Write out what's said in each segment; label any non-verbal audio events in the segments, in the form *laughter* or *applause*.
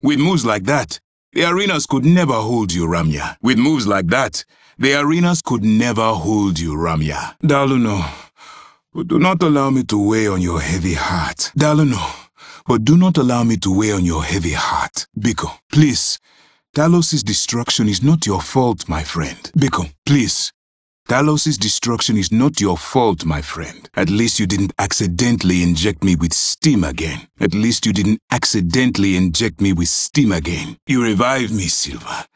With moves like that, the arenas could never hold you, Ramya. With moves like that, the arenas could never hold you, Ramya. Daluno, but do not allow me to weigh on your heavy heart. Daluno, but do not allow me to weigh on your heavy heart. Biko, please, Talos' destruction is not your fault, my friend. Biko, please, Talos' destruction is not your fault, my friend. At least you didn't accidentally inject me with steam again. At least you didn't accidentally inject me with steam again. You revive me, Silva.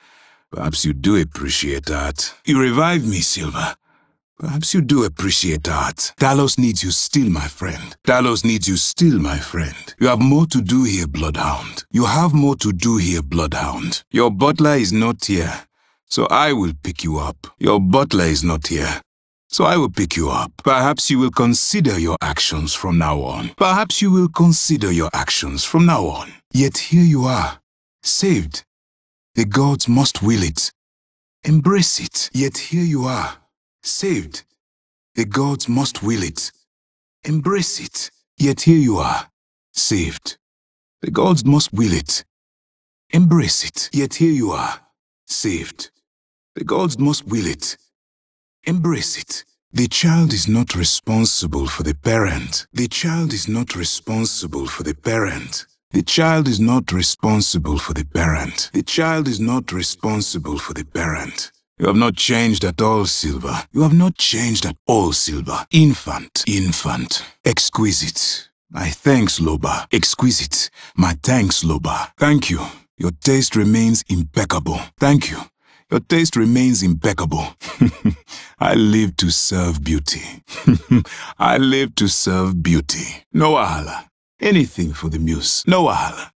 Perhaps you do appreciate that. You revive me, Silva. Perhaps you do appreciate that. Talos needs you still, my friend. Talos needs you still, my friend. You have more to do here, Bloodhound. You have more to do here, Bloodhound. Your butler is not here so I will pick you up. Your butler is not here, so I will pick you up. Perhaps you will consider your actions from now on. Perhaps you will consider your actions from now on. Yet here you are, saved. The gods must will it. Embrace it. Yet here you are, saved. The gods must will it. Embrace it. Yet here you are, saved. The gods must will it. Embrace it. Yet here you are, saved. The gods must will it. Embrace it. The child is not responsible for the parent. The child is not responsible for the parent. The child is not responsible for the parent. The child is not responsible for the parent. You have not changed at all, Silver. You have not changed at all, Silver. Infant, infant, exquisite. My thanks, Loba. Exquisite. My thanks, Loba. Thank you. Your taste remains impeccable. Thank you. Your taste remains impeccable. *laughs* I live to serve beauty. *laughs* I live to serve beauty. No wahala. Anything for the muse. No wahala.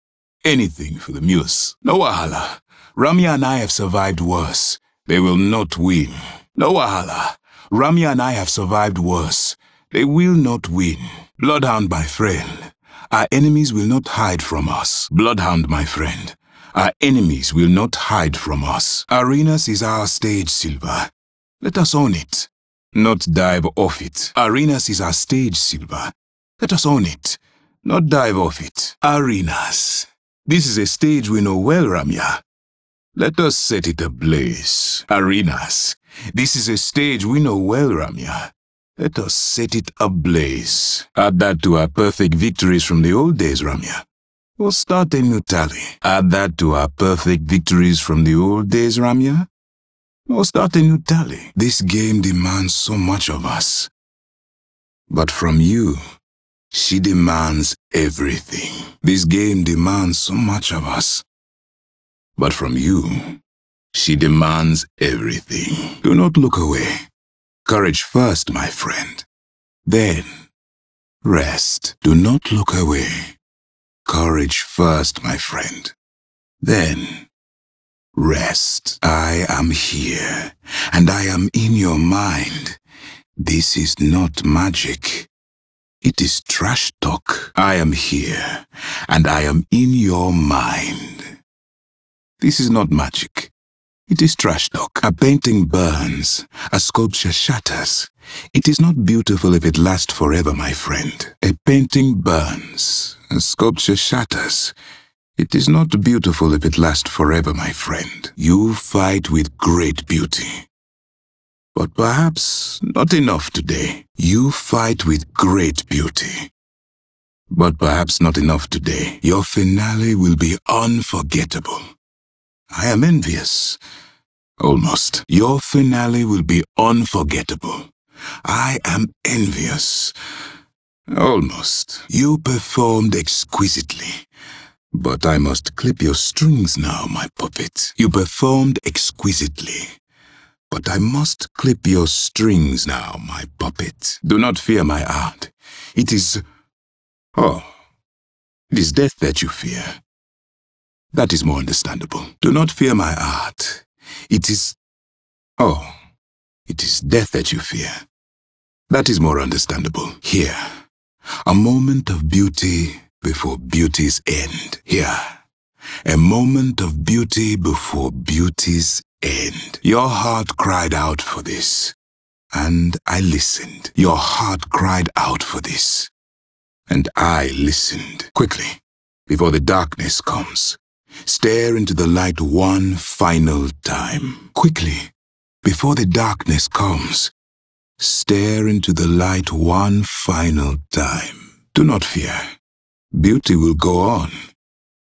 Anything for the muse. No wahala. Ramya and I have survived worse. They will not win. No wahala. Ramya and I have survived worse. They will not win. Bloodhound, my friend. Our enemies will not hide from us. Bloodhound, my friend. Our enemies will not hide from us. Arenas is our stage, Silva. Let us own it, not dive off it. Arenas is our stage, Silva. Let us own it, not dive off it. Arenas. This is a stage we know well, Ramya. Let us set it ablaze. Arenas. This is a stage we know well, Ramya. Let us set it ablaze. Add that to our perfect victories from the old days, Ramya. We'll start a new tally. Add that to our perfect victories from the old days, Ramya. We'll start a new tally. This game demands so much of us. But from you, she demands everything. This game demands so much of us. But from you, she demands everything. Do not look away. Courage first, my friend. Then, rest. Do not look away. Courage first, my friend. Then, rest. I am here, and I am in your mind. This is not magic. It is trash talk. I am here, and I am in your mind. This is not magic. It is trash talk. A painting burns, a sculpture shatters, it is not beautiful if it lasts forever, my friend. A painting burns, a sculpture shatters. It is not beautiful if it lasts forever, my friend. You fight with great beauty. But perhaps not enough today. You fight with great beauty. But perhaps not enough today. Your finale will be unforgettable. I am envious. Almost. Your finale will be unforgettable. I am envious. Almost. You performed exquisitely. But I must clip your strings now, my puppet. You performed exquisitely. But I must clip your strings now, my puppet. Do not fear my art. It is... Oh. It is death that you fear. That is more understandable. Do not fear my art. It is... Oh. It is death that you fear. That is more understandable. Here, a moment of beauty before beauty's end. Here, a moment of beauty before beauty's end. Your heart cried out for this, and I listened. Your heart cried out for this, and I listened. Quickly, before the darkness comes, stare into the light one final time. Quickly, before the darkness comes, Stare into the light one final time. Do not fear. Beauty will go on.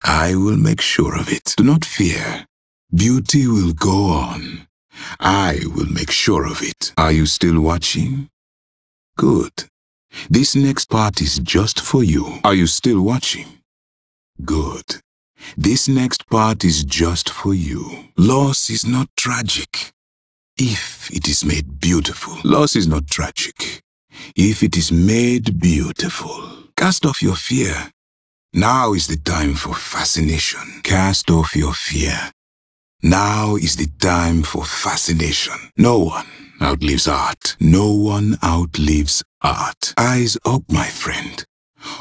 I will make sure of it. Do not fear. Beauty will go on. I will make sure of it. Are you still watching? Good. This next part is just for you. Are you still watching? Good. This next part is just for you. Loss is not tragic. If it is made beautiful, loss is not tragic. If it is made beautiful, cast off your fear. Now is the time for fascination. Cast off your fear. Now is the time for fascination. No one outlives art. No one outlives art. Eyes up, my friend.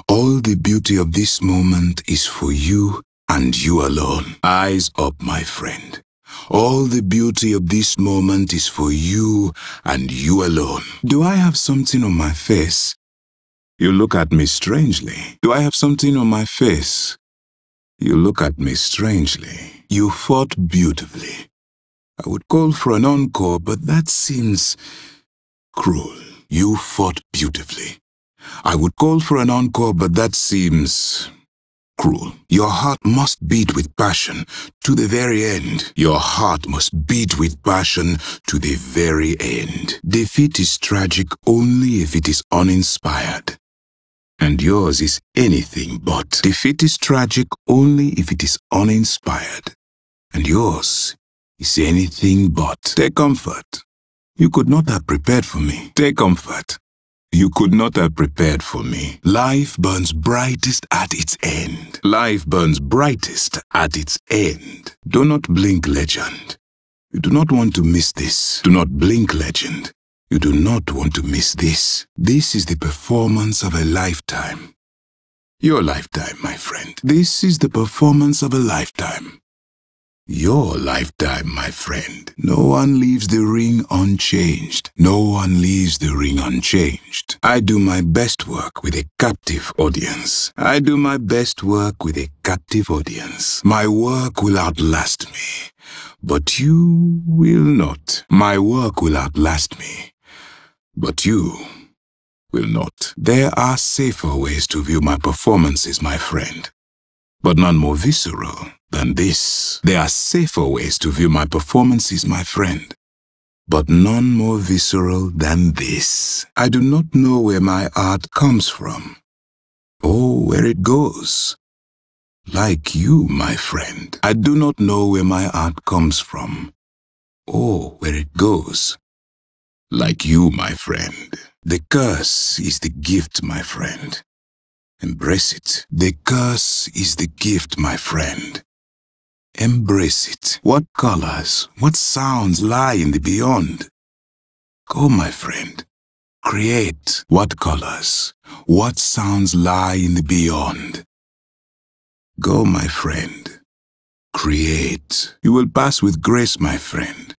All the beauty of this moment is for you and you alone. Eyes up, my friend. All the beauty of this moment is for you and you alone. Do I have something on my face? You look at me strangely. Do I have something on my face? You look at me strangely. You fought beautifully. I would call for an encore, but that seems cruel. You fought beautifully. I would call for an encore, but that seems cruel. Your heart must beat with passion to the very end. Your heart must beat with passion to the very end. Defeat is tragic only if it is uninspired. And yours is anything but. Defeat is tragic only if it is uninspired. And yours is anything but. Take comfort. You could not have prepared for me. Take comfort. You could not have prepared for me. Life burns brightest at its end. Life burns brightest at its end. Do not blink, legend. You do not want to miss this. Do not blink, legend. You do not want to miss this. This is the performance of a lifetime. Your lifetime, my friend. This is the performance of a lifetime. Your lifetime, my friend. No one leaves the ring unchanged. No one leaves the ring unchanged. I do my best work with a captive audience. I do my best work with a captive audience. My work will outlast me. But you will not. My work will outlast me. But you will not. There are safer ways to view my performances, my friend. But none more visceral than this. There are safer ways to view my performances, my friend, but none more visceral than this. I do not know where my art comes from or where it goes. Like you, my friend, I do not know where my art comes from or where it goes. Like you, my friend. The curse is the gift, my friend. Embrace it. The curse is the gift, my friend. Embrace it. What colors, what sounds lie in the beyond? Go, my friend. Create what colors, what sounds lie in the beyond. Go, my friend. Create. You will pass with grace, my friend.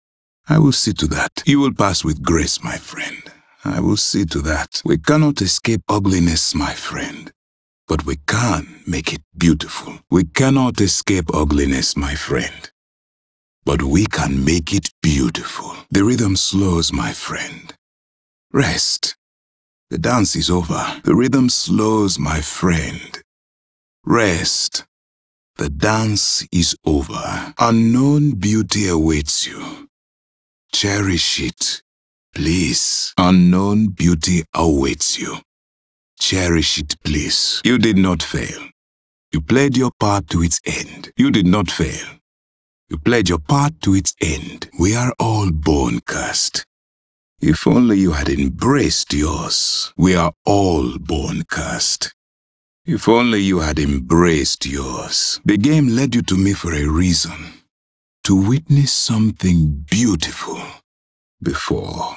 I will see to that. You will pass with grace, my friend. I will see to that. We cannot escape ugliness, my friend but we can make it beautiful. We cannot escape ugliness, my friend, but we can make it beautiful. The rhythm slows, my friend. Rest. The dance is over. The rhythm slows, my friend. Rest. The dance is over. Unknown beauty awaits you. Cherish it. Please, unknown beauty awaits you. Cherish it, please. You did not fail. You played your part to its end. You did not fail. You played your part to its end. We are all born cursed. If only you had embraced yours. We are all born cursed. If only you had embraced yours. The game led you to me for a reason. To witness something beautiful before.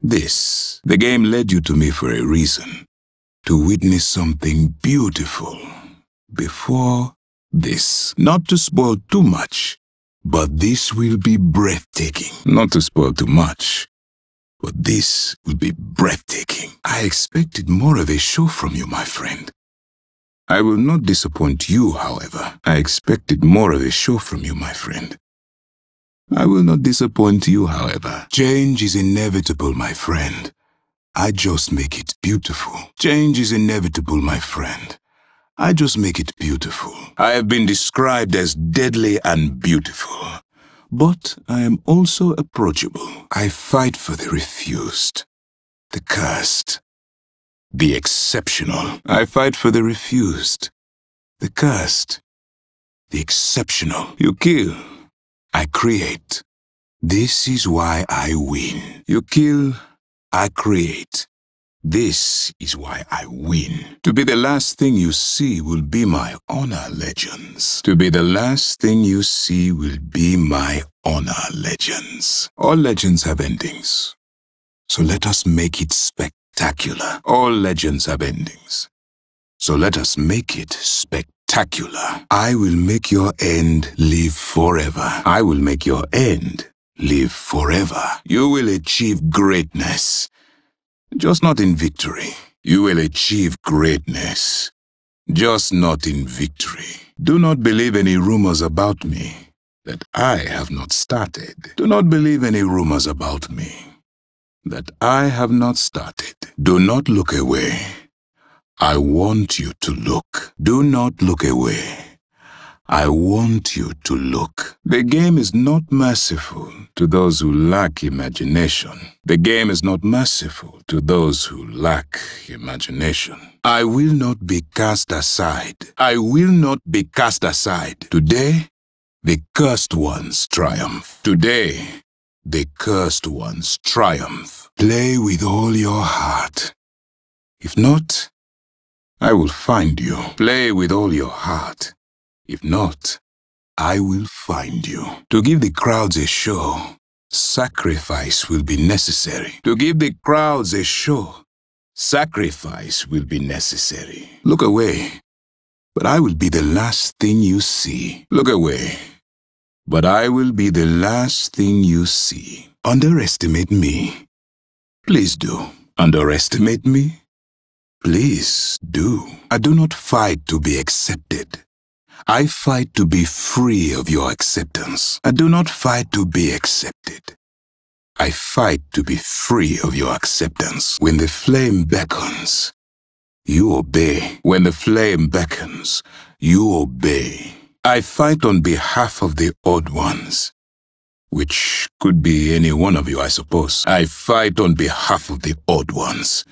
This, the game led you to me for a reason to witness something beautiful before this. Not to spoil too much, but this will be breathtaking. Not to spoil too much, but this will be breathtaking. I expected more of a show from you, my friend. I will not disappoint you, however. I expected more of a show from you, my friend. I will not disappoint you, however. Change is inevitable, my friend. I just make it beautiful. Change is inevitable, my friend. I just make it beautiful. I have been described as deadly and beautiful. But I am also approachable. I fight for the refused, the cursed, the exceptional. I fight for the refused, the cursed, the exceptional. You kill. I create. This is why I win. You kill, I create. This is why I win. To be the last thing you see will be my honor legends. To be the last thing you see will be my honor legends. All legends have endings. So let us make it spectacular. All legends have endings. So let us make it spectacular. I will make your end live forever. I will make your end live forever. You will achieve greatness. Just not in victory. You will achieve greatness. Just not in victory. Do not believe any rumors about me that I have not started. Do not believe any rumors about me that I have not started. Do not look away. I want you to look. Do not look away. I want you to look. The game is not merciful to those who lack imagination. The game is not merciful to those who lack imagination. I will not be cast aside. I will not be cast aside. Today, the cursed ones triumph. Today, the cursed ones triumph. Play with all your heart. If not, I will find you. Play with all your heart. If not, I will find you. To give the crowds a show, sacrifice will be necessary. To give the crowds a show, sacrifice will be necessary. Look away, but I will be the last thing you see. Look away, but I will be the last thing you see. Underestimate me. Please do. Underestimate me? Please do. I do not fight to be accepted. I fight to be free of your acceptance. I do not fight to be accepted. I fight to be free of your acceptance. When the flame beckons, you obey. When the flame beckons, you obey. I fight on behalf of the odd ones, which could be any one of you, I suppose. I fight on behalf of the odd ones,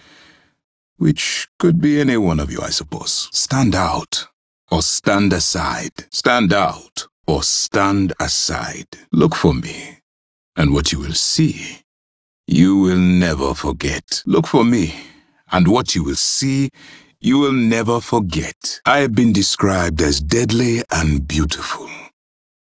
which could be any one of you, I suppose. Stand out or stand aside, stand out or stand aside. Look for me, and what you will see, you will never forget. Look for me, and what you will see, you will never forget. I have been described as deadly and beautiful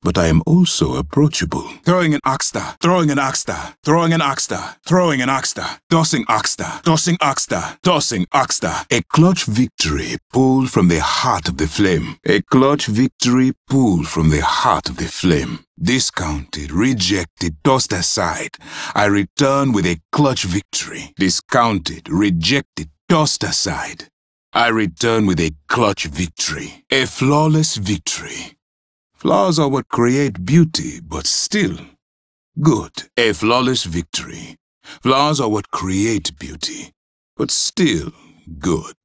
but I am also approachable. Throwing an oxta, throwing an oxta, throwing an oxta, throwing an oxta, tossing oxta, tossing oxta, tossing oxta. A clutch victory pulled from the heart of the flame. A clutch victory pulled from the heart of the flame. Discounted, rejected, tossed aside, I return with a clutch victory. Discounted, rejected, tossed aside, I return with a clutch victory. A flawless victory. Flaws are what create beauty, but still, good, a flawless victory. Flaws are what create beauty, but still good.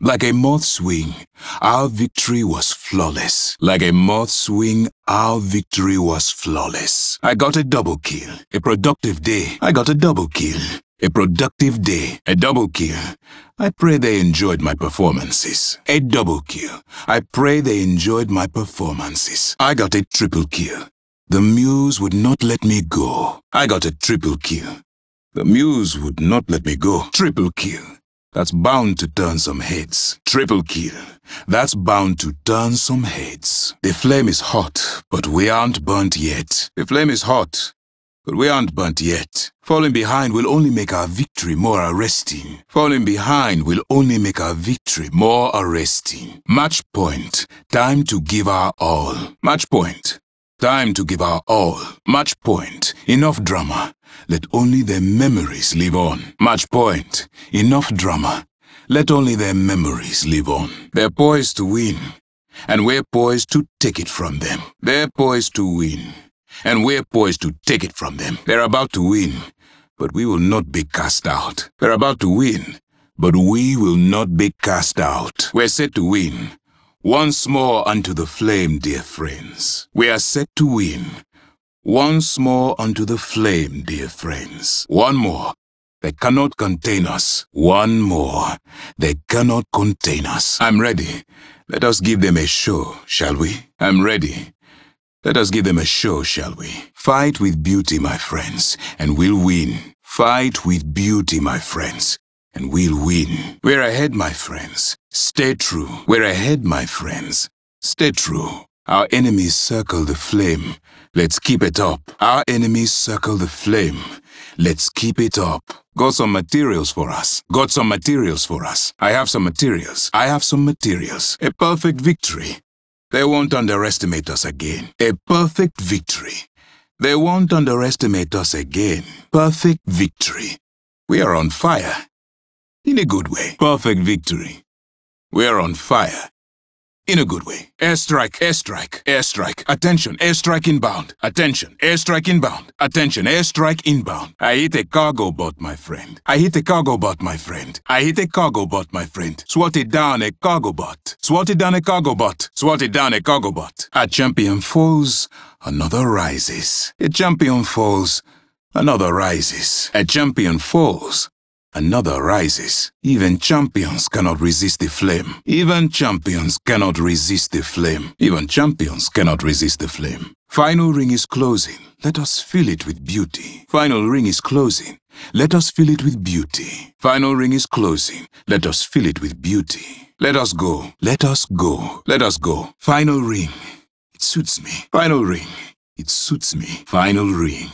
Like a moth's wing, our victory was flawless. Like a moth's wing, our victory was flawless. I got a double kill. A productive day. I got a double kill. A productive day. A double kill. I pray they enjoyed my performances. A double kill. I pray they enjoyed my performances. I got a triple kill. The muse would not let me go. I got a triple kill. The muse would not let me go. Triple kill. That's bound to turn some heads. Triple kill. That's bound to turn some heads. The flame is hot, but we aren't burnt yet. The flame is hot, but we aren't burnt yet. Falling behind will only make our victory more arresting. Falling behind will only make our victory more arresting. Match point. Time to give our all. Match point. Time to give our all. Match point. Enough drama. Let only their memories live on. Match point. Enough drama. Let only their memories live on. They're poised to win. And we're poised to take it from them. They're poised to win and we're poised to take it from them. They're about to win, but we will not be cast out. We're about to win, but we will not be cast out. We're set to win. Once more unto the flame, dear friends. We are set to win. Once more unto the flame, dear friends. One more. They cannot contain us. One more. They cannot contain us. I'm ready. Let us give them a show, shall we? I'm ready. Let us give them a show, shall we? Fight with beauty, my friends, and we'll win. Fight with beauty, my friends, and we'll win. We're ahead, my friends. Stay true. We're ahead, my friends. Stay true. Our enemies circle the flame. Let's keep it up. Our enemies circle the flame. Let's keep it up. Got some materials for us. Got some materials for us. I have some materials. I have some materials. A perfect victory. They won't underestimate us again. A perfect victory. They won't underestimate us again. Perfect victory. We are on fire. In a good way. Perfect victory. We are on fire in a good way. Airstrike, airstrike, airstrike. Attention, airstrike inbound. Attention, airstrike inbound. Attention, airstrike inbound. I hit a cargo bot, my friend. I hit a cargo bot, my friend. I hit a cargo bot, my friend. Swatted down a cargo bot. Swatted down a cargo bot. Swatted down a cargo bot. A champion falls, another rises. A champion falls, another rises. A champion falls, another rises. Even champions cannot resist the flame. Even champions cannot resist the flame. Even champions cannot resist the flame. Final ring is closing. Let us fill it with beauty. Final ring is closing. Let us fill it with beauty. Final ring is closing. Let us fill it with beauty. Let us go. Let us go. Let us go. Final ring. It suits me. Final ring. It suits me. Final ring.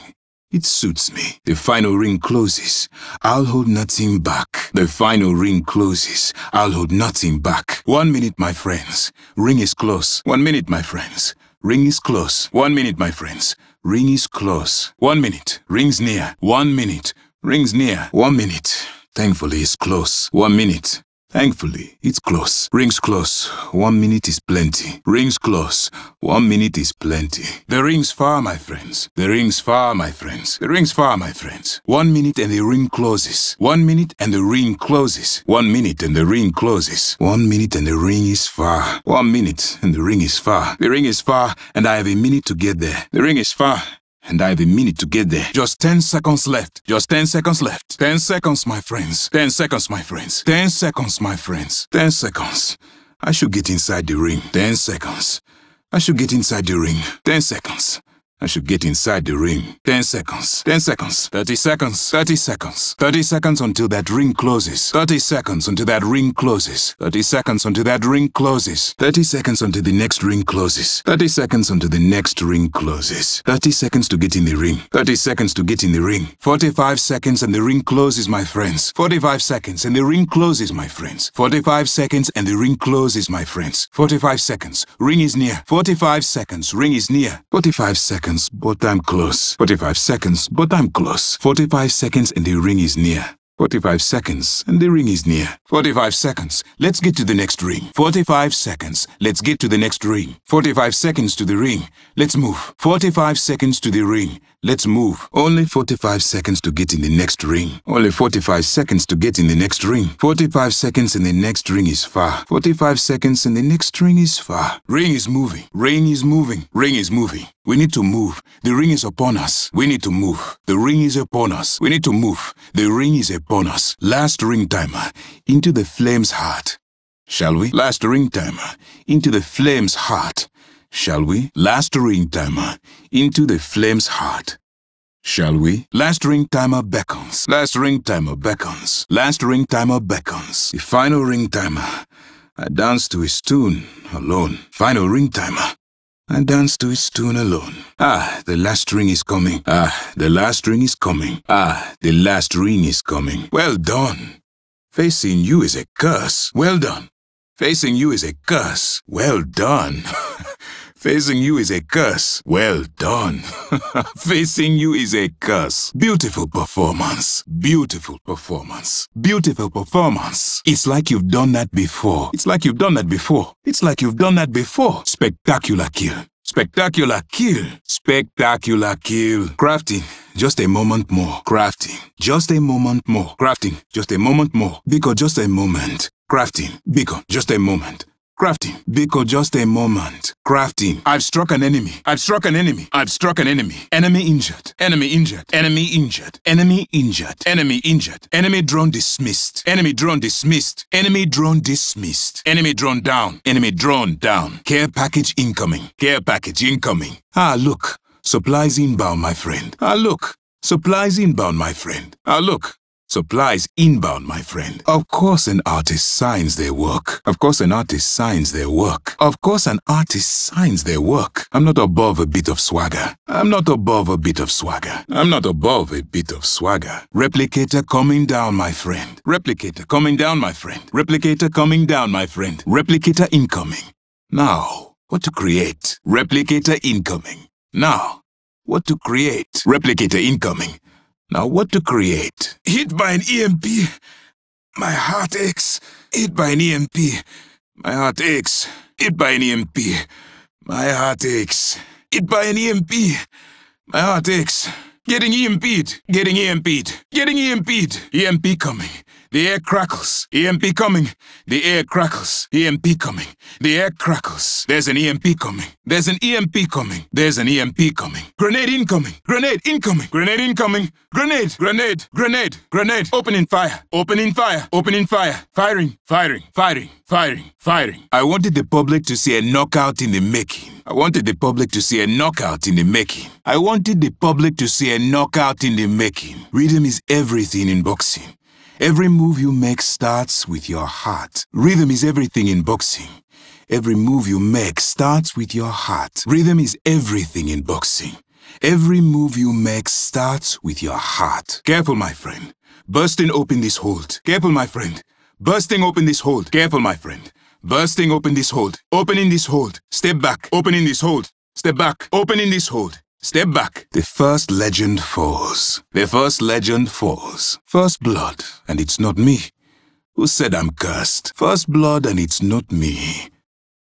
It suits me. The final ring closes. I'll hold nothing back. The final ring closes. I'll hold nothing back. One minute, my friends. Ring is close. One minute, my friends. Ring is close. One minute, my friends. Ring is close. One minute. Rings near. One minute. Rings near. One minute. Thankfully, it's close. One minute. Thankfully, it's close. Rings close. One minute is plenty. Rings close. One minute is plenty. The rings far, my friends. The rings far, my friends. The rings far, my friends. One minute and the ring closes. One minute and the ring closes. One minute and the ring closes. One minute and the ring is far. One minute and the ring is far. The ring is far and I have a minute to get there. The ring is far and I have a minute to get there. Just 10 seconds left. Just 10 seconds left. 10 seconds, my friends. 10 seconds, my friends. 10 seconds, my friends. 10 seconds. I should get inside the ring. 10 seconds. I should get inside the ring. 10 seconds. I should get inside the ring. 10 seconds. 10 seconds. 30 seconds. 30 seconds. 30 seconds until that ring closes. 30 seconds until that ring closes. 30 seconds until that ring closes. 30 seconds until the next ring closes. 30 seconds until the next ring closes. 30 seconds to get in the ring. 30 seconds to get in the ring. 45 seconds and the ring closes, my friends. 45 seconds and the ring closes, my friends. 45 seconds and the ring closes, my friends. 45 seconds. Ring is near. 45 seconds. Ring is near. 45 seconds seconds, but I'm close. 45 seconds, but I'm close. 45 seconds and the ring is near. 45 seconds and the ring is near. 45 seconds, let's get to the next ring. 45 seconds, let's get to the next ring. 45 seconds to the ring, let's move. 45 seconds to the ring, Let's move. Only 45 seconds to get in the next ring. Only 45 seconds to get in the next ring. 45 seconds in the next ring is far. 45 seconds in the next ring is far. Ring is moving. Ring is moving. Ring is moving. We need to move. The ring is upon us. We need to move. The ring is upon us. We need to move. The ring is upon us. Last ring timer. Into the flame's heart. Shall we? Last ring timer. Into the flame's heart. Shall we? Last ring timer. Into the flame's heart. Shall we? Last ring timer beckons. Last ring timer beckons. Last ring timer beckons. The final ring timer. I dance to his tune alone. Final ring timer. I dance to his tune alone. Ah, the last ring is coming. Ah, the last ring is coming. Ah, the last ring is coming. Well done. Facing you is a curse. Well done. Facing you is a curse. Well done. *laughs* Facing you is a curse. Well done. *laughs* Facing you is a curse. Beautiful performance. Beautiful performance. Beautiful performance. It's like you've done that before. It's like you've done that before. It's like you've done that before. Spectacular kill. Spectacular kill. Spectacular kill. Crafting. Just a moment more. Crafting. Just a moment more. Crafting. Just a moment more. Because just a moment. Crafting. Because just a moment. Crafting. Biko, just a moment. Crafting. I've struck an enemy. I've struck an enemy. I've struck an enemy. Enemy injured. Enemy injured. Enemy injured. Enemy injured. Enemy injured. Enemy drone dismissed. Enemy drone dismissed. Enemy drone dismissed. Enemy drone down. Enemy drone down. Care package incoming. Care package incoming. Ah, look. Supplies inbound, my friend. Ah, look. Supplies inbound, my friend. Ah, look. Supplies inbound, my friend. Of course an artist signs their work. Of course an artist signs their work. Of course an artist signs their work. I'm not above a bit of swagger. I'm not above a bit of swagger. I'm not above a bit of swagger. Replicator coming down, my friend. Replicator coming down, my friend. Replicator coming down, my friend. Replicator incoming. Now, what to create? Replicator incoming. Now, what to create? Replicator incoming. Now what to create? Hit by an EMP. My heart aches. Hit by an EMP. My heart aches. Hit by an EMP. My heart aches. Hit by an EMP. My heart aches. Getting EMP'd. Getting EMP'd. Getting EMP'd. EMP coming. The air crackles. EMP coming. The air crackles. EMP coming. The air crackles. There's an EMP coming. There's an EMP coming. There's an EMP coming. Grenade incoming. Grenade incoming. Grenade incoming. Grenade. Grenade. Grenade. Grenade. Opening fire. Opening fire. Opening fire. Firing. Firing. Firing. Firing. Firing. I wanted the public to see a knockout in the making. I wanted the public to see a knockout in the making. I wanted the public to see a knockout in the making. Rhythm is everything in boxing. Every move you make starts with your heart. Rhythm is everything in boxing. Every move you make starts with your heart. Rhythm is everything in boxing. Every move you make starts with your heart. Careful, my friend. Bursting open this hold. Careful, my friend. Bursting open this hold. Careful, my friend. Bursting open this hold. Opening this hold. Step back. Opening this hold. Step back. Opening this hold. Step back. The first legend falls. The first legend falls. First blood, and it's not me. Who said I'm cursed? First blood, and it's not me.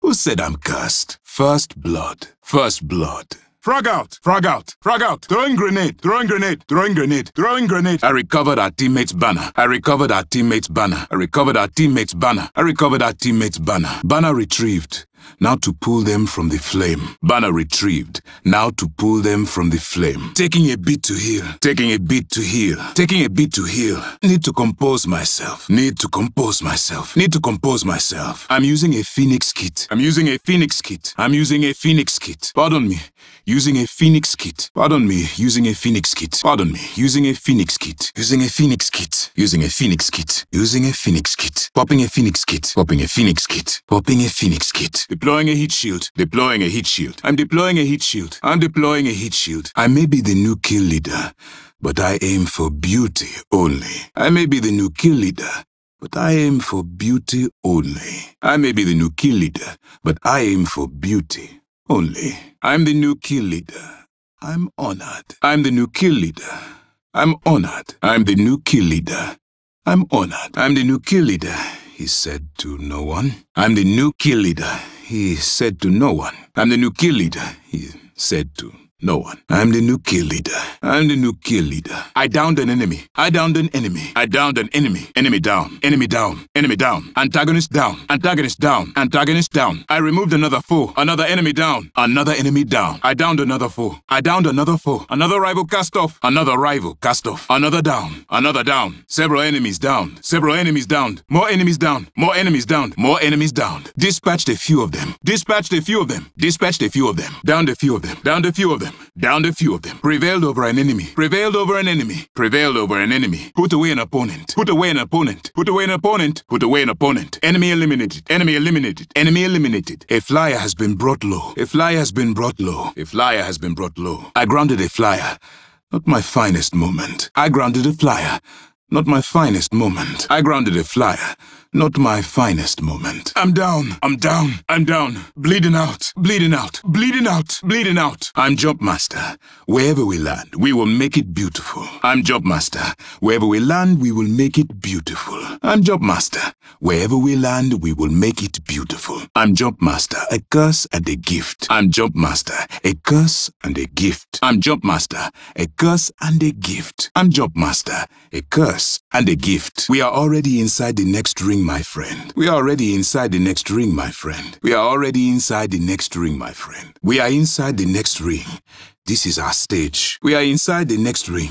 Who said I'm cursed? First blood. First blood. Frog out! Frog out! Frog out! Throwing grenade! Throwing grenade! Throwing grenade! Throwing grenade! I recovered our teammate's banner. I recovered our teammate's banner. I recovered our teammate's banner. I recovered our teammate's banner. Banner retrieved now to pull them from the flame. Banner retrieved, now to pull them from the flame. Taking a bit to heal, taking a bit to heal, taking a bit to heal. Need to compose myself, need to compose myself, need to compose myself. I'm using a phoenix kit, I'm using a phoenix kit, I'm using a phoenix kit. Pardon me, using a phoenix kit. Pardon me, using a phoenix kit. Pardon me, using a phoenix kit, using a phoenix kit, using a phoenix kit, using a phoenix kit, popping a phoenix kit, popping a phoenix kit, popping a phoenix kit. Deploying a heat shield. Deploying a heat shield. I'm deploying a heat shield. I'm deploying a heat shield. I may be the new kill leader, but I aim for beauty only. I may be the new kill leader, but I aim for beauty only. I may be the new kill leader, but I aim for beauty only. I'm the new kill leader. I'm honored. I'm the new kill leader. I'm honored. I'm the new kill leader. I'm honored. I'm the new kill leader, he said to no one. I'm the new kill leader he said to no one. I'm the new kill leader, he said to no one. I'm the new kill leader. I'm the new kill leader. I downed an enemy. I downed an enemy. I downed an enemy. Enemy down. Enemy down. Enemy down. Antagonist down. Antagonist down. Antagonist down. I removed another foe. Another enemy down. Another enemy down. I downed another foe. I downed another foe. Another rival cast off. Another rival cast off. Another down. Another down. Several enemies down. Several enemies down. More enemies down. More enemies down. More enemies down. Dispatched a few of them. Dispatched a few of them. Dispatched a few of them. Downed a few of them. Downed a few of them them, downed a few of them, prevailed over an enemy, prevailed over an enemy, prevailed over an enemy, put away an opponent, put away an opponent, put away an opponent, put away an opponent, enemy eliminated, enemy eliminated, enemy eliminated. A flyer has been brought low, a flyer has been brought low, a flyer has been brought low. I grounded a flyer, not my finest moment. I grounded a flyer, not my finest moment. I grounded a flyer. Not my finest moment. I'm down. I'm down. I'm down. Bleeding out. Bleeding out. Bleeding out. Bleeding out. I'm Jobmaster. Wherever we land, we will make it beautiful. I'm Jobmaster. Wherever we land, we will make it beautiful. I'm Jobmaster. Wherever we land, we will make it beautiful. I'm Jobmaster. A curse and a gift. I'm Jobmaster. A curse and a gift. I'm Jobmaster. A curse and a gift. I'm Jobmaster. A curse and a gift. We are already inside the next ring ring, my friend. We are already inside the next ring, my friend. We are already inside the next ring, my friend. We are inside the next ring. This is our stage. We are inside the next ring.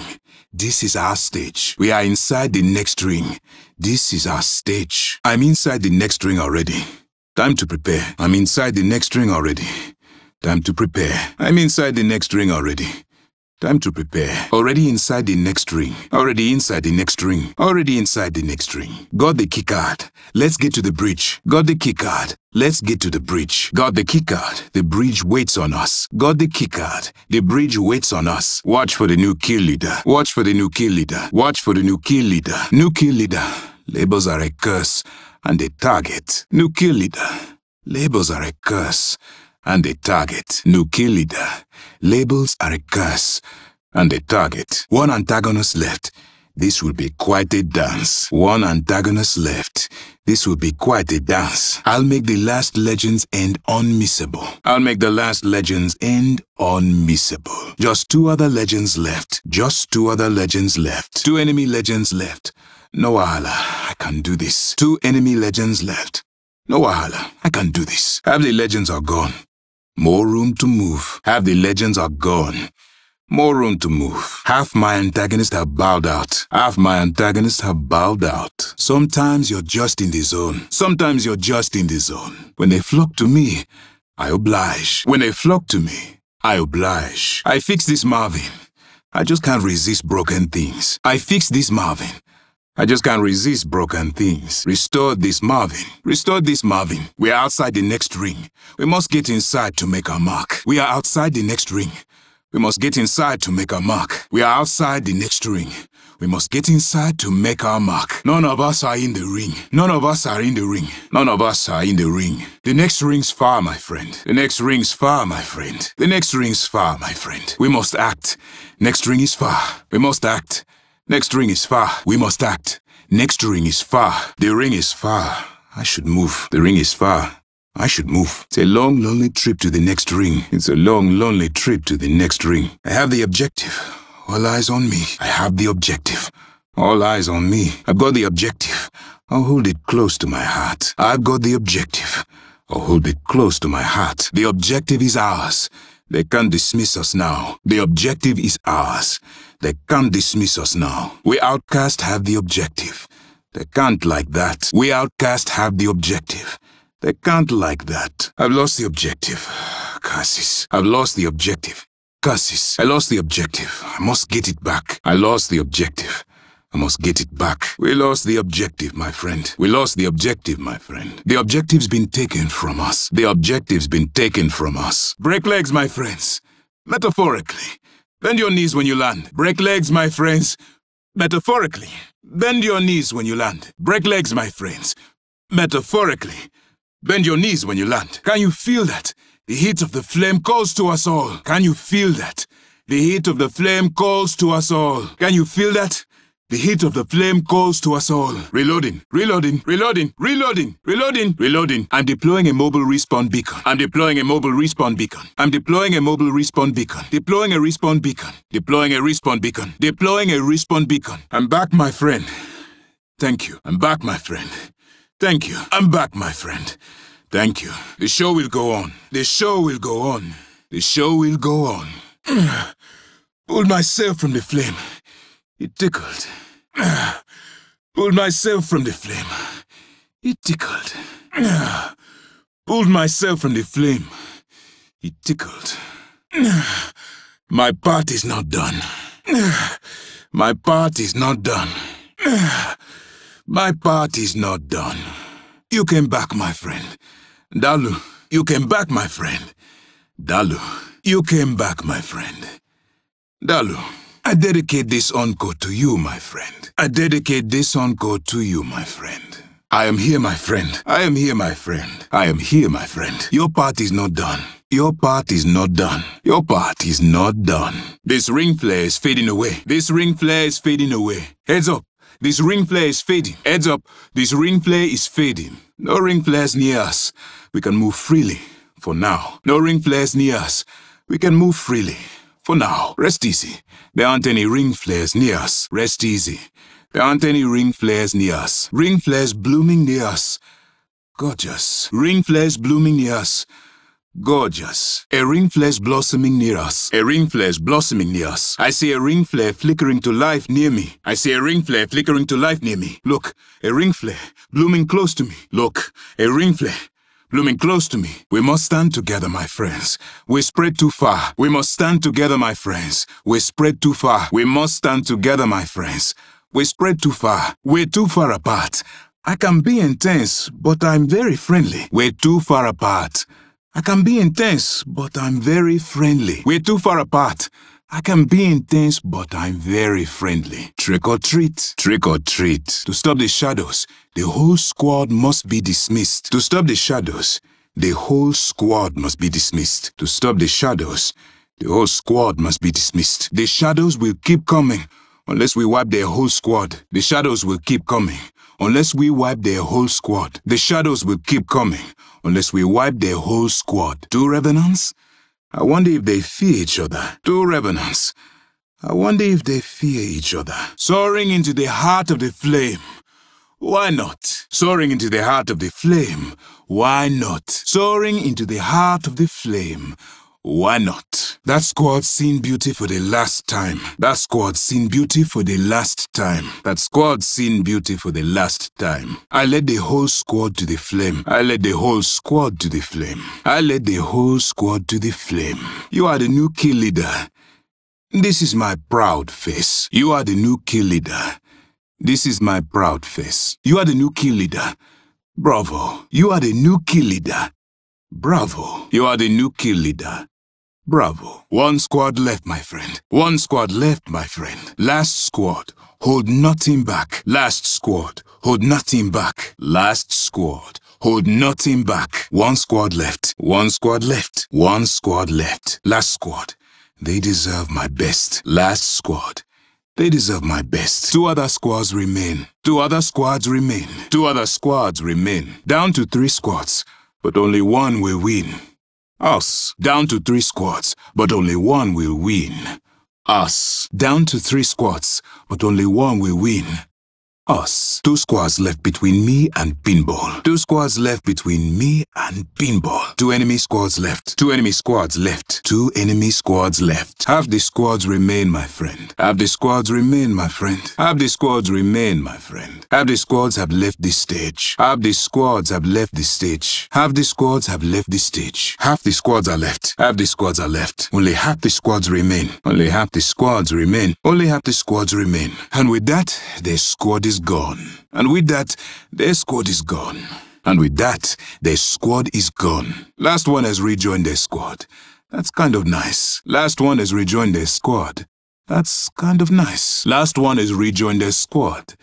This is our stage. We are inside the next ring. This is our stage. I'm inside the next ring already. Time to prepare. I'm inside the next ring already. Time to prepare. I'm inside the next ring already. Time to prepare. Already inside the next ring. Already inside the next ring. Already inside the next ring. Got the key card. Let's get to the bridge. Got the key card. Let's get to the bridge. Got the key card. The bridge waits on us. Got the key card. The bridge waits on us. Watch for the new kill leader. Watch for the new kill leader. Watch for the new kill leader. New kill leader. Labels are a curse and a target. New kill leader. Labels are a curse and a target. Nukilida. Labels are a curse and a target. One antagonist left. This will be quite a dance. One antagonist left. This will be quite a dance. I'll make the last legends end unmissable. I'll make the last legends end unmissable. Just two other legends left. Just two other legends left. Two enemy legends left. No Ahala, I can do this. Two enemy legends left. No Ahala, I can do this. Half the legends are gone. More room to move. Half the legends are gone. More room to move. Half my antagonists have bowed out. Half my antagonists have bowed out. Sometimes you're just in the zone. Sometimes you're just in the zone. When they flock to me, I oblige. When they flock to me, I oblige. I fix this Marvin. I just can't resist broken things. I fix this Marvin. I just can't resist broken things. Restore this Marvin. Restore this Marvin. We are outside the next ring. We must get inside to make our mark. We are outside the next ring. We must get inside to make our mark. We are outside the next ring. We must get inside to make our mark. None of us are in the ring. None of us are in the ring. None of us are in the ring. The next ring's far, my friend. The next ring's far, my friend. The next ring's far, my friend. We must act. Next ring is far. We must act. Next ring is far. We must act. Next ring is far. The ring is far. I should move. The ring is far. I should move. It's a long, lonely trip to the next ring. It's a long, lonely trip to the next ring. I have the objective. All eyes on me. I have the objective. All eyes on me. I've got the objective. I'll hold it close to my heart. I've got the objective. I'll hold it close to my heart. The objective is ours. They can't dismiss us now. The objective is ours. They can't dismiss us now. We outcast have the objective. They can't like that. We outcast have the objective. They can't like that. I've lost the objective. *sighs* Curses. I've lost the objective. Curses. I lost the objective. I must get it back. I lost the objective. I must get it back. We lost the objective, my friend. We lost the objective, my friend. The objective's been taken from us. The objective's been taken from us. Break legs, my friends. Metaphorically. Bend your knees when you land. Break legs, my friends. Metaphorically. Bend your knees when you land. Break legs, my friends. Metaphorically. Bend your knees when you land. Can you feel that? The heat of the flame calls to us all. Can you feel that? The heat of the flame calls to us all. Can you feel that? The heat of the flame calls to us all. Reloading, reloading, reloading, reloading, reloading, reloading. I'm deploying a mobile respawn beacon. I'm deploying a mobile respawn beacon. I'm deploying a mobile respawn beacon. Deploying a respawn beacon. Deploying a respawn beacon. Deploying a respawn beacon. I'm back, my friend. Thank you. I'm back, my friend. Thank you. I'm back, my friend. Thank you. The show will go on. The show will go on. The show will go on. *sighs* Pull myself from the flame. It tickled. *sighs* Pulled myself from the flame. It tickled. *sighs* Pulled myself from the flame. It tickled. *sighs* My part is not done. My part is not done. My part is not done. You came back, my friend. Dalu, you came back, my friend. Dalu, you came back, my friend. Dalu. I dedicate this encore to you, my friend. I dedicate this encore to you, my friend. I am here, my friend. I am here, my friend. I am here, my friend. Your part is not done. Your part is not done. Your part is not done. This ring flare is fading away. This ring flare is fading away. Heads up. This ring flare is fading. Heads up. This ring flare is fading. No ring flares near us. We can move freely. For now. No ring flares near us. We can move freely. For now, rest easy. There aren't any ring flares near us. Rest easy. There aren't any ring flares near us. Ring flares blooming near us. Gorgeous. Ring flares blooming near us. Gorgeous. A ring flares blossoming near us. A ring flares blossoming near us. I see a ring flare flickering to life near me. I see a ring flare flickering to life near me. Look, a ring flare blooming close to me. Look, a ring flare looming close to me. We must stand together, my friends. We spread too far. We must stand together, my friends. We spread too far. We must stand together, my friends. We spread too far. We're too far apart. I can be intense, but I'm very friendly. We're too far apart. I can be intense, but I'm very friendly. We're too far apart. I can be intense, but I'm very friendly. Trick or treat, trick or treat. To stop the shadows, the whole squad must be dismissed. To stop the shadows, the whole squad must be dismissed. To stop the shadows, the whole squad must be dismissed. The shadows will keep coming unless we wipe their whole squad. The shadows will keep coming unless we wipe their whole squad. The shadows will keep coming unless we wipe their whole squad. Do revenants? I wonder if they fear each other. Two revenants. I wonder if they fear each other. Soaring into the heart of the flame. Why not? Soaring into the heart of the flame. Why not? Soaring into the heart of the flame. Why not? That squad seen beauty for the last time. That squad seen beauty for the last time. That squad seen beauty for the last time. I led the whole squad to the flame. I led the whole squad to the flame. I led the whole squad to the flame. You are the new kill leader. This is my proud face. You are the new kill leader. This is my proud face. You are the new kill leader. Bravo. You are the new kill leader. Bravo. You are the new kill leader. Bravo. One squad left, my friend. One squad left, my friend. Last squad, hold nothing back. Last squad, hold nothing back. Last squad, hold nothing back. One squad left. One squad left. One squad left. Last squad, they deserve my best. Last squad, they deserve my best. Two other squads remain. Two other squads remain. Two other squads remain. Down to three squads, but only one will win. Us, down to three squads, but only one will win. Us, down to three squads, but only one will win us. Two squads left between me and pinball. Two squads left between me and pinball. Two enemy squads left. Two enemy squads left. Two enemy squads left. Have the squads remain, my friend. Have the squads remain, my friend. Have the squads remain, my friend. Have the squads have left this stage. Have the squads have left this stage. Have the squads have left this stage. Half the squads are left. Half the squads are left. Only half the squads remain. Only half the squads remain. Only half the squads remain. And with that, the squad is is gone. And with that, their squad is gone. And with that, their squad is gone. Last one has rejoined their squad. That's kind of nice. Last one has rejoined their squad. That's kind of nice. Last one has rejoined their squad.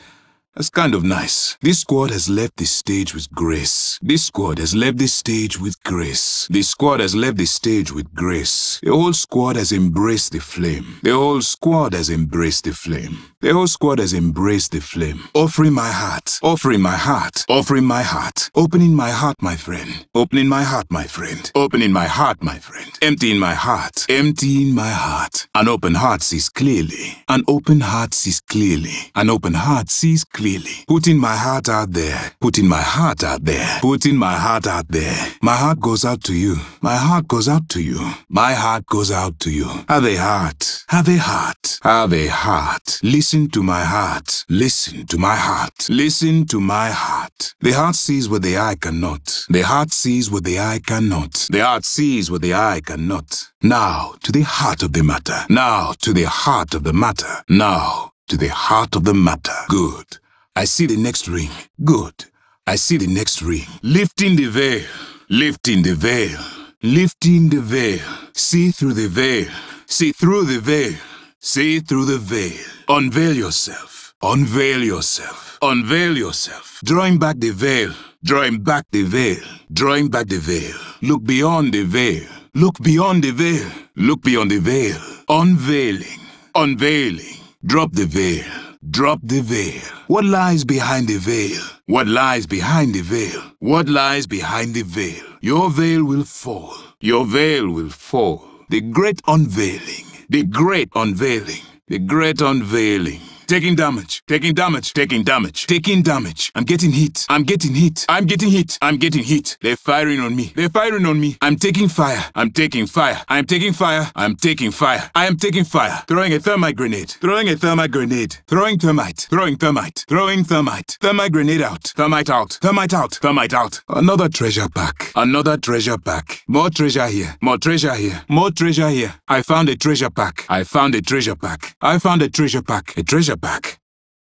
That's kind of nice. This squad has left this stage with grace. This squad has left this stage with grace. This squad has left this stage with grace. The whole squad has embraced the flame. The whole squad has embraced the flame. The whole squad has embraced the flame. Offering my heart. Offering my heart. Offering my heart. Opening my heart, my friend. Opening my heart, my friend. Opening my heart, my friend. Emptying my heart. Emptying my heart. An open heart sees clearly. An open heart sees clearly. An open heart sees clearly really. Putting my heart out there. Putting my heart out there. Putting my heart out there. My heart goes out to you. My heart goes out to you. My heart goes out to you. Have a heart. Have a heart. Have a heart. Listen to my heart. Listen to my heart. Listen to my heart. The heart sees what the eye cannot. The heart sees what the eye cannot. The heart sees what the eye cannot. Now to the heart of the matter. Now to the heart of the matter. Now to the heart of the matter. Good. I see the next ring. Good. I see the next ring. Lifting the veil. Lifting the veil. Lifting the veil. See through the veil. See through the veil. See through the veil. Unveil yourself. Unveil yourself. Unveil yourself. Drawing back the veil. Drawing back the veil. Drawing back the veil. Look beyond the veil. Look beyond the veil. Look beyond the veil. Unveiling. Unveiling. Drop the veil. Drop the veil. What lies behind the veil? What lies behind the veil? What lies behind the veil? Your veil will fall. Your veil will fall. The great unveiling. The great unveiling. The great unveiling taking damage, taking damage, taking damage, taking damage. I'm getting hit. I'm getting hit. I'm getting hit. I'm getting hit. They're firing on me. They're firing on me. I'm taking fire. I'm taking fire. I'm taking fire. I'm taking fire. I am taking fire. Throwing a thermite grenade. Throwing a thermite grenade. Throwing thermite. Throwing thermite. Throwing thermite. Thermite grenade out. Thermite out. Thermite out. Thermite out. Another treasure pack. Another treasure pack. More treasure here. More treasure here. More treasure here. I found a treasure pack. I found a treasure pack. I found a treasure pack. A treasure pack.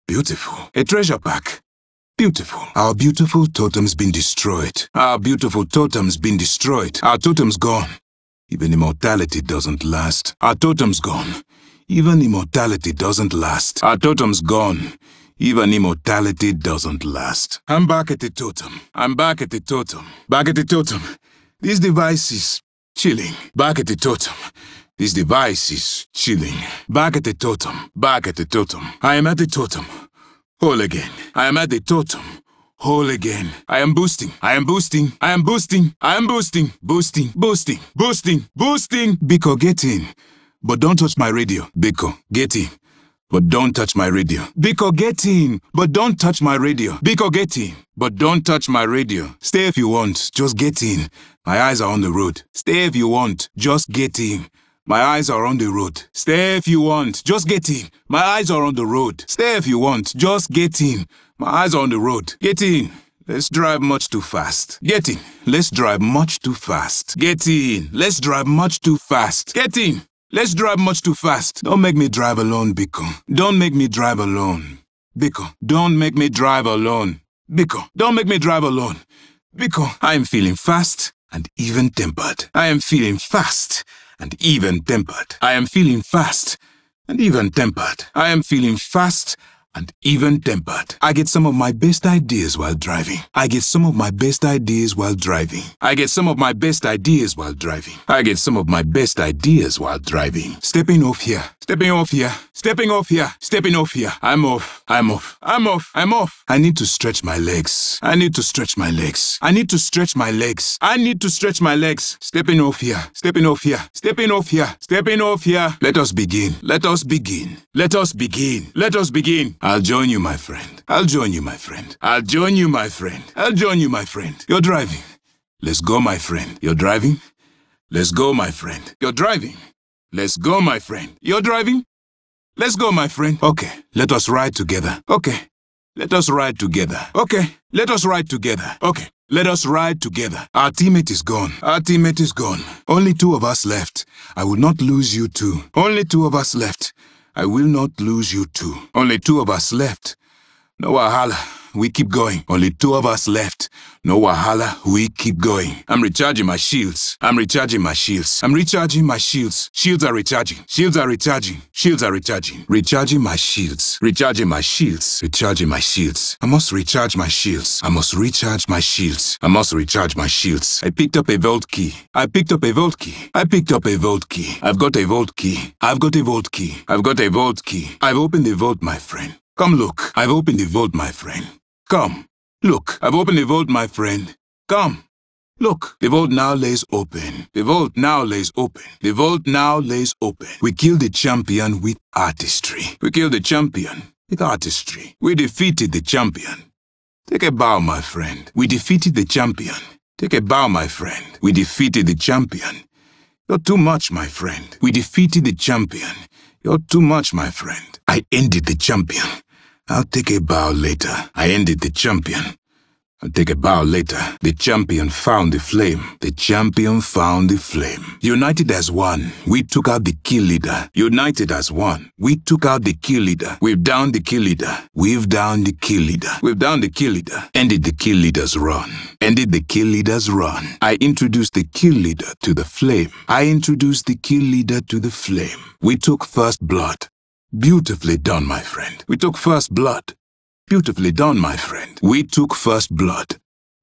Beautiful. A treasure pack. Beautiful. Our beautiful totem's been destroyed. Our beautiful totem's been destroyed. Our totem's gone. Even immortality doesn't last. Our totem's gone. Even immortality doesn't last. Our totem's gone. Even immortality doesn't last. I'm back at the totem. I'm back at the totem. Back at the totem. This device is chilling. Back at the totem. This device is chilling. Back at the totem. Back at the totem. I am at the totem. All again. I am at the totem. All again. I am boosting. I am boosting. I am boosting. I am boosting. Boosting. Boosting. Boosting. Boosting. Biko, get in. But don't touch my radio. Biko, get in. But don't touch my radio. Biko, get in. But don't touch my radio. Biko, get in. But don't touch my radio. Stay if you want. Just get in. My eyes are on the road. Stay if you want. Just get in. My eyes are on the road. Stay if you want. Just get in. My eyes are on the road. Stay if you want. Just get in. My eyes are on the road. Get in. Let's drive much too fast. Get in. Let's drive much too fast. Get in. Let's drive much too fast. Get in. Let's drive much too fast. Don't make me drive alone, Biko. Don't make me drive alone. Biko. Don't make me drive alone. Biko. Don't make me drive alone. Biko. I am feeling fast and even tempered. I am feeling fast and even-tempered. I am feeling fast and even-tempered. I am feeling fast and even-tempered. I get some of my best ideas while driving. I get some of my best ideas while driving. I get some of my best ideas while driving. I get some of my best ideas while driving. Stepping off here. Stepping off here. Stepping off here. Stepping off here. I'm off. I'm off. I'm off. I'm off. I need to stretch my legs. I need to stretch my legs. I need to stretch my legs. I need to stretch my legs. Stepping off here. Stepping off here. Stepping off here. Stepping off here. Let us begin. Let us begin. Let us begin. Let us begin. I'll join you, my friend. I'll join you, my friend. I'll join you, my friend. I'll join you, my friend. You're driving. Let's go, my friend. You're driving? Let's go, my friend. You're driving. Let's go, my friend. You're driving? Let's go, my friend. Okay, let us ride together. Okay, let us ride together. Okay, let us ride together. Okay, let us ride together. Our teammate is gone. Our teammate is gone. Only two of us left. I will not lose you two. Only two of us left. I will not lose you two. Only two of us left. No Ahala we keep going. Only two of us left. No wahala, we keep going. I'm recharging my shields. I'm recharging my shields. I'm recharging my shields. Shields are recharging. Shields are recharging. Shields are recharging. Recharging my shields. Recharging my shields. Recharging my shields. I must recharge my shields. I must recharge my shields. I must recharge my shields. I picked up a vault key. I picked up a vault key. I picked up a vault key. I've got a vault key. I've got a vault key. I've got a vault key. I've opened the vault, my friend. Come look, I've opened the vault, my friend. Come, look, I've opened the vault, my friend. Come. Look, the vault now lays open. The vault now lays open. The vault now lays open. We killed the champion with artistry. We killed the champion with artistry. We defeated the champion. Take a bow, my friend. We defeated the champion. Take a bow, my friend. We defeated the champion. You're too much, my friend. We defeated the champion. You're too much, my friend. I ended the champion. I'll take a bow later. I ended the champion. I'll take a bow later. The champion found the flame. The champion found the flame. United as one, we took out the kill leader. United as one, we took out the kill leader. We've downed the kill leader. We've downed the kill leader. We've downed the kill leader. Ended the kill leader's run. Ended the kill leader's run. I introduced the kill leader to the flame. I introduced the kill leader to the flame. We took first blood. Beautifully done, my friend. We took first blood. Beautifully done, my friend. We took first blood.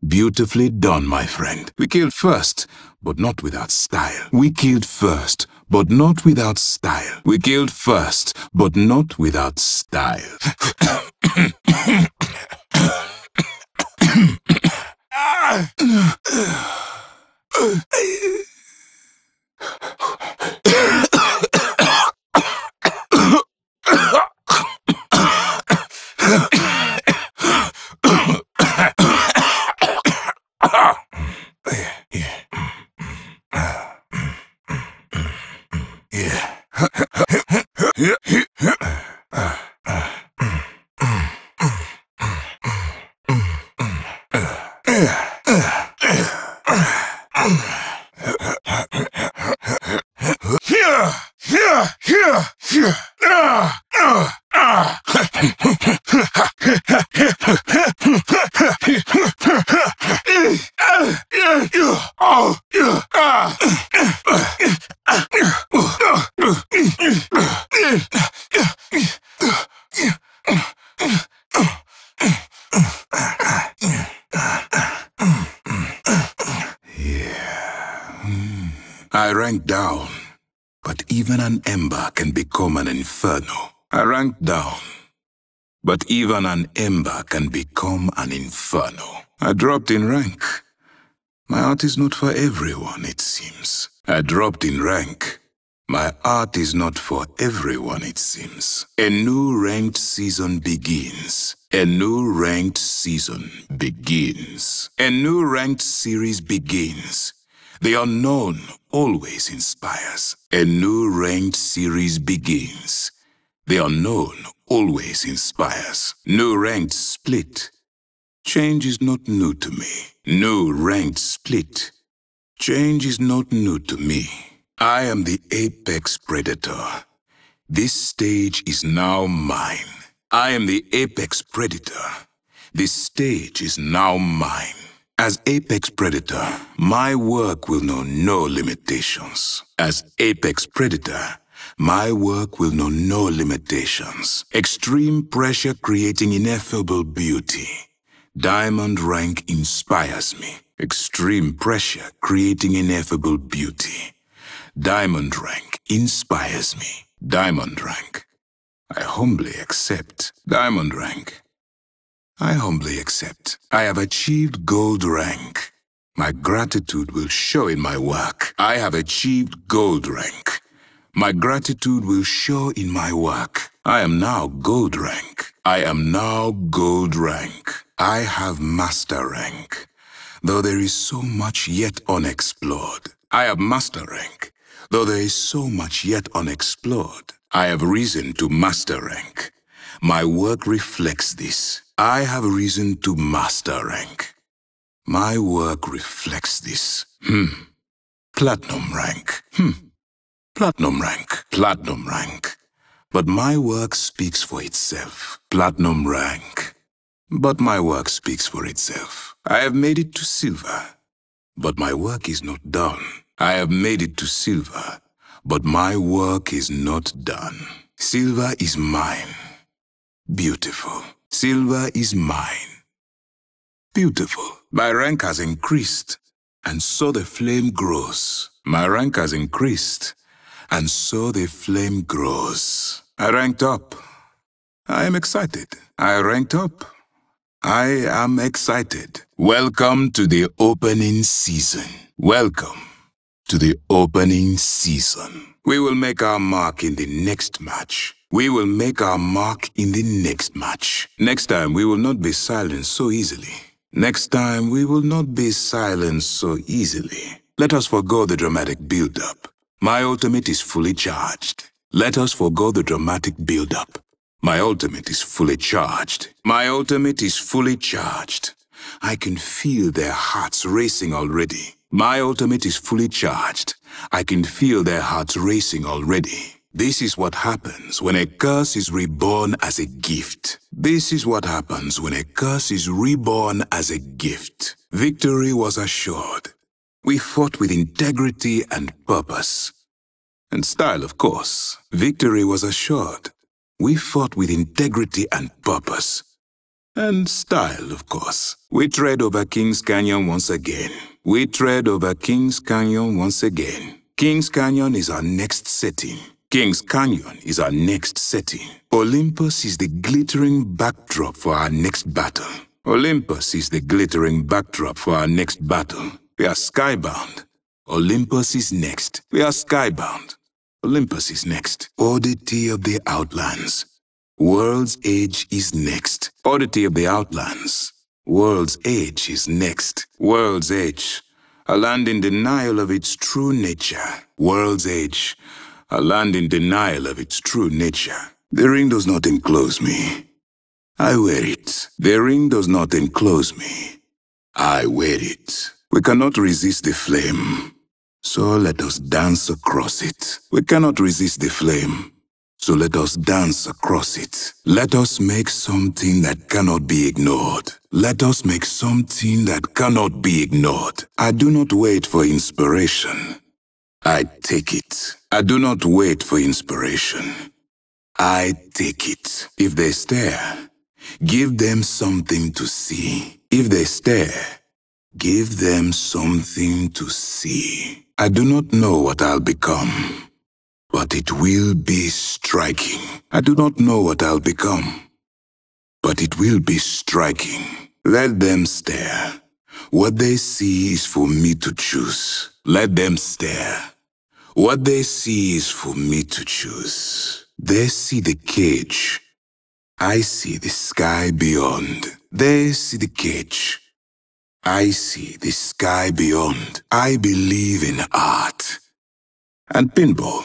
Beautifully done, my friend. We killed first, but not without style. We killed first, but not without style. We killed first, but not without style. Yeah. but even an ember can become an inferno. I dropped in rank. My art is not for everyone, it seems. I dropped in rank. My art is not for everyone, it seems. A new ranked season begins. A new ranked season begins. A new ranked series begins. The unknown always inspires. A new ranked series begins. The unknown always inspires. No ranked split. Change is not new to me. No ranked split. Change is not new to me. I am the apex predator. This stage is now mine. I am the apex predator. This stage is now mine. As apex predator, my work will know no limitations. As apex predator, my work will know no limitations. Extreme pressure creating ineffable beauty. Diamond rank inspires me. Extreme pressure creating ineffable beauty. Diamond rank inspires me. Diamond rank. I humbly accept. Diamond rank. I humbly accept. I have achieved gold rank. My gratitude will show in my work. I have achieved gold rank. My gratitude will show in my work. I am now gold rank. I am now gold rank. I have master rank. Though there is so much yet unexplored, I have master rank. Though there is so much yet unexplored, I have reason to master rank. My work reflects this. I have reason to master rank. My work reflects this. Hmm. Platinum rank. Hmm. Platinum rank, platinum rank. But my work speaks for itself. Platinum rank. But my work speaks for itself. I have made it to silver. But my work is not done. I have made it to silver. But my work is not done. Silver is mine. Beautiful. Silver is mine. Beautiful. My rank has increased, and so the flame grows. My rank has increased, and so the flame grows. I ranked up. I am excited. I ranked up. I am excited. Welcome to the opening season. Welcome to the opening season. We will make our mark in the next match. We will make our mark in the next match. Next time, we will not be silenced so easily. Next time, we will not be silenced so easily. Let us forego the dramatic build-up. My ultimate is fully charged. Let us forego the dramatic build-up. My ultimate is fully charged. My ultimate is fully charged. I can feel their hearts racing already. My ultimate is fully charged. I can feel their hearts racing already. This is what happens when a curse is reborn as a gift. This is what happens when a curse is reborn as a gift. Victory was assured. We fought with integrity and purpose. And style, of course. Victory was assured. We fought with integrity and purpose. And style, of course. We tread over Kings Canyon once again. We tread over Kings Canyon once again. Kings Canyon is our next setting. Kings Canyon is our next setting. Olympus is the glittering backdrop for our next battle. Olympus is the glittering backdrop for our next battle. We are skybound. Olympus is next. We are skybound. Olympus is next. Oddity of the Outlands. World's Age is next. Oddity of the Outlands. World's Age is next. World's Age. A land in denial of its true nature. World's Age. A land in denial of its true nature. The ring does not enclose me. I wear it. The ring does not enclose me. I wear it. We cannot resist the flame, so let us dance across it. We cannot resist the flame, so let us dance across it. Let us make something that cannot be ignored. Let us make something that cannot be ignored. I do not wait for inspiration. I take it. I do not wait for inspiration. I take it. If they stare, give them something to see. If they stare, Give them something to see. I do not know what I'll become, but it will be striking. I do not know what I'll become, but it will be striking. Let them stare. What they see is for me to choose. Let them stare. What they see is for me to choose. They see the cage. I see the sky beyond. They see the cage. I see the sky beyond. I believe in art. And pinball.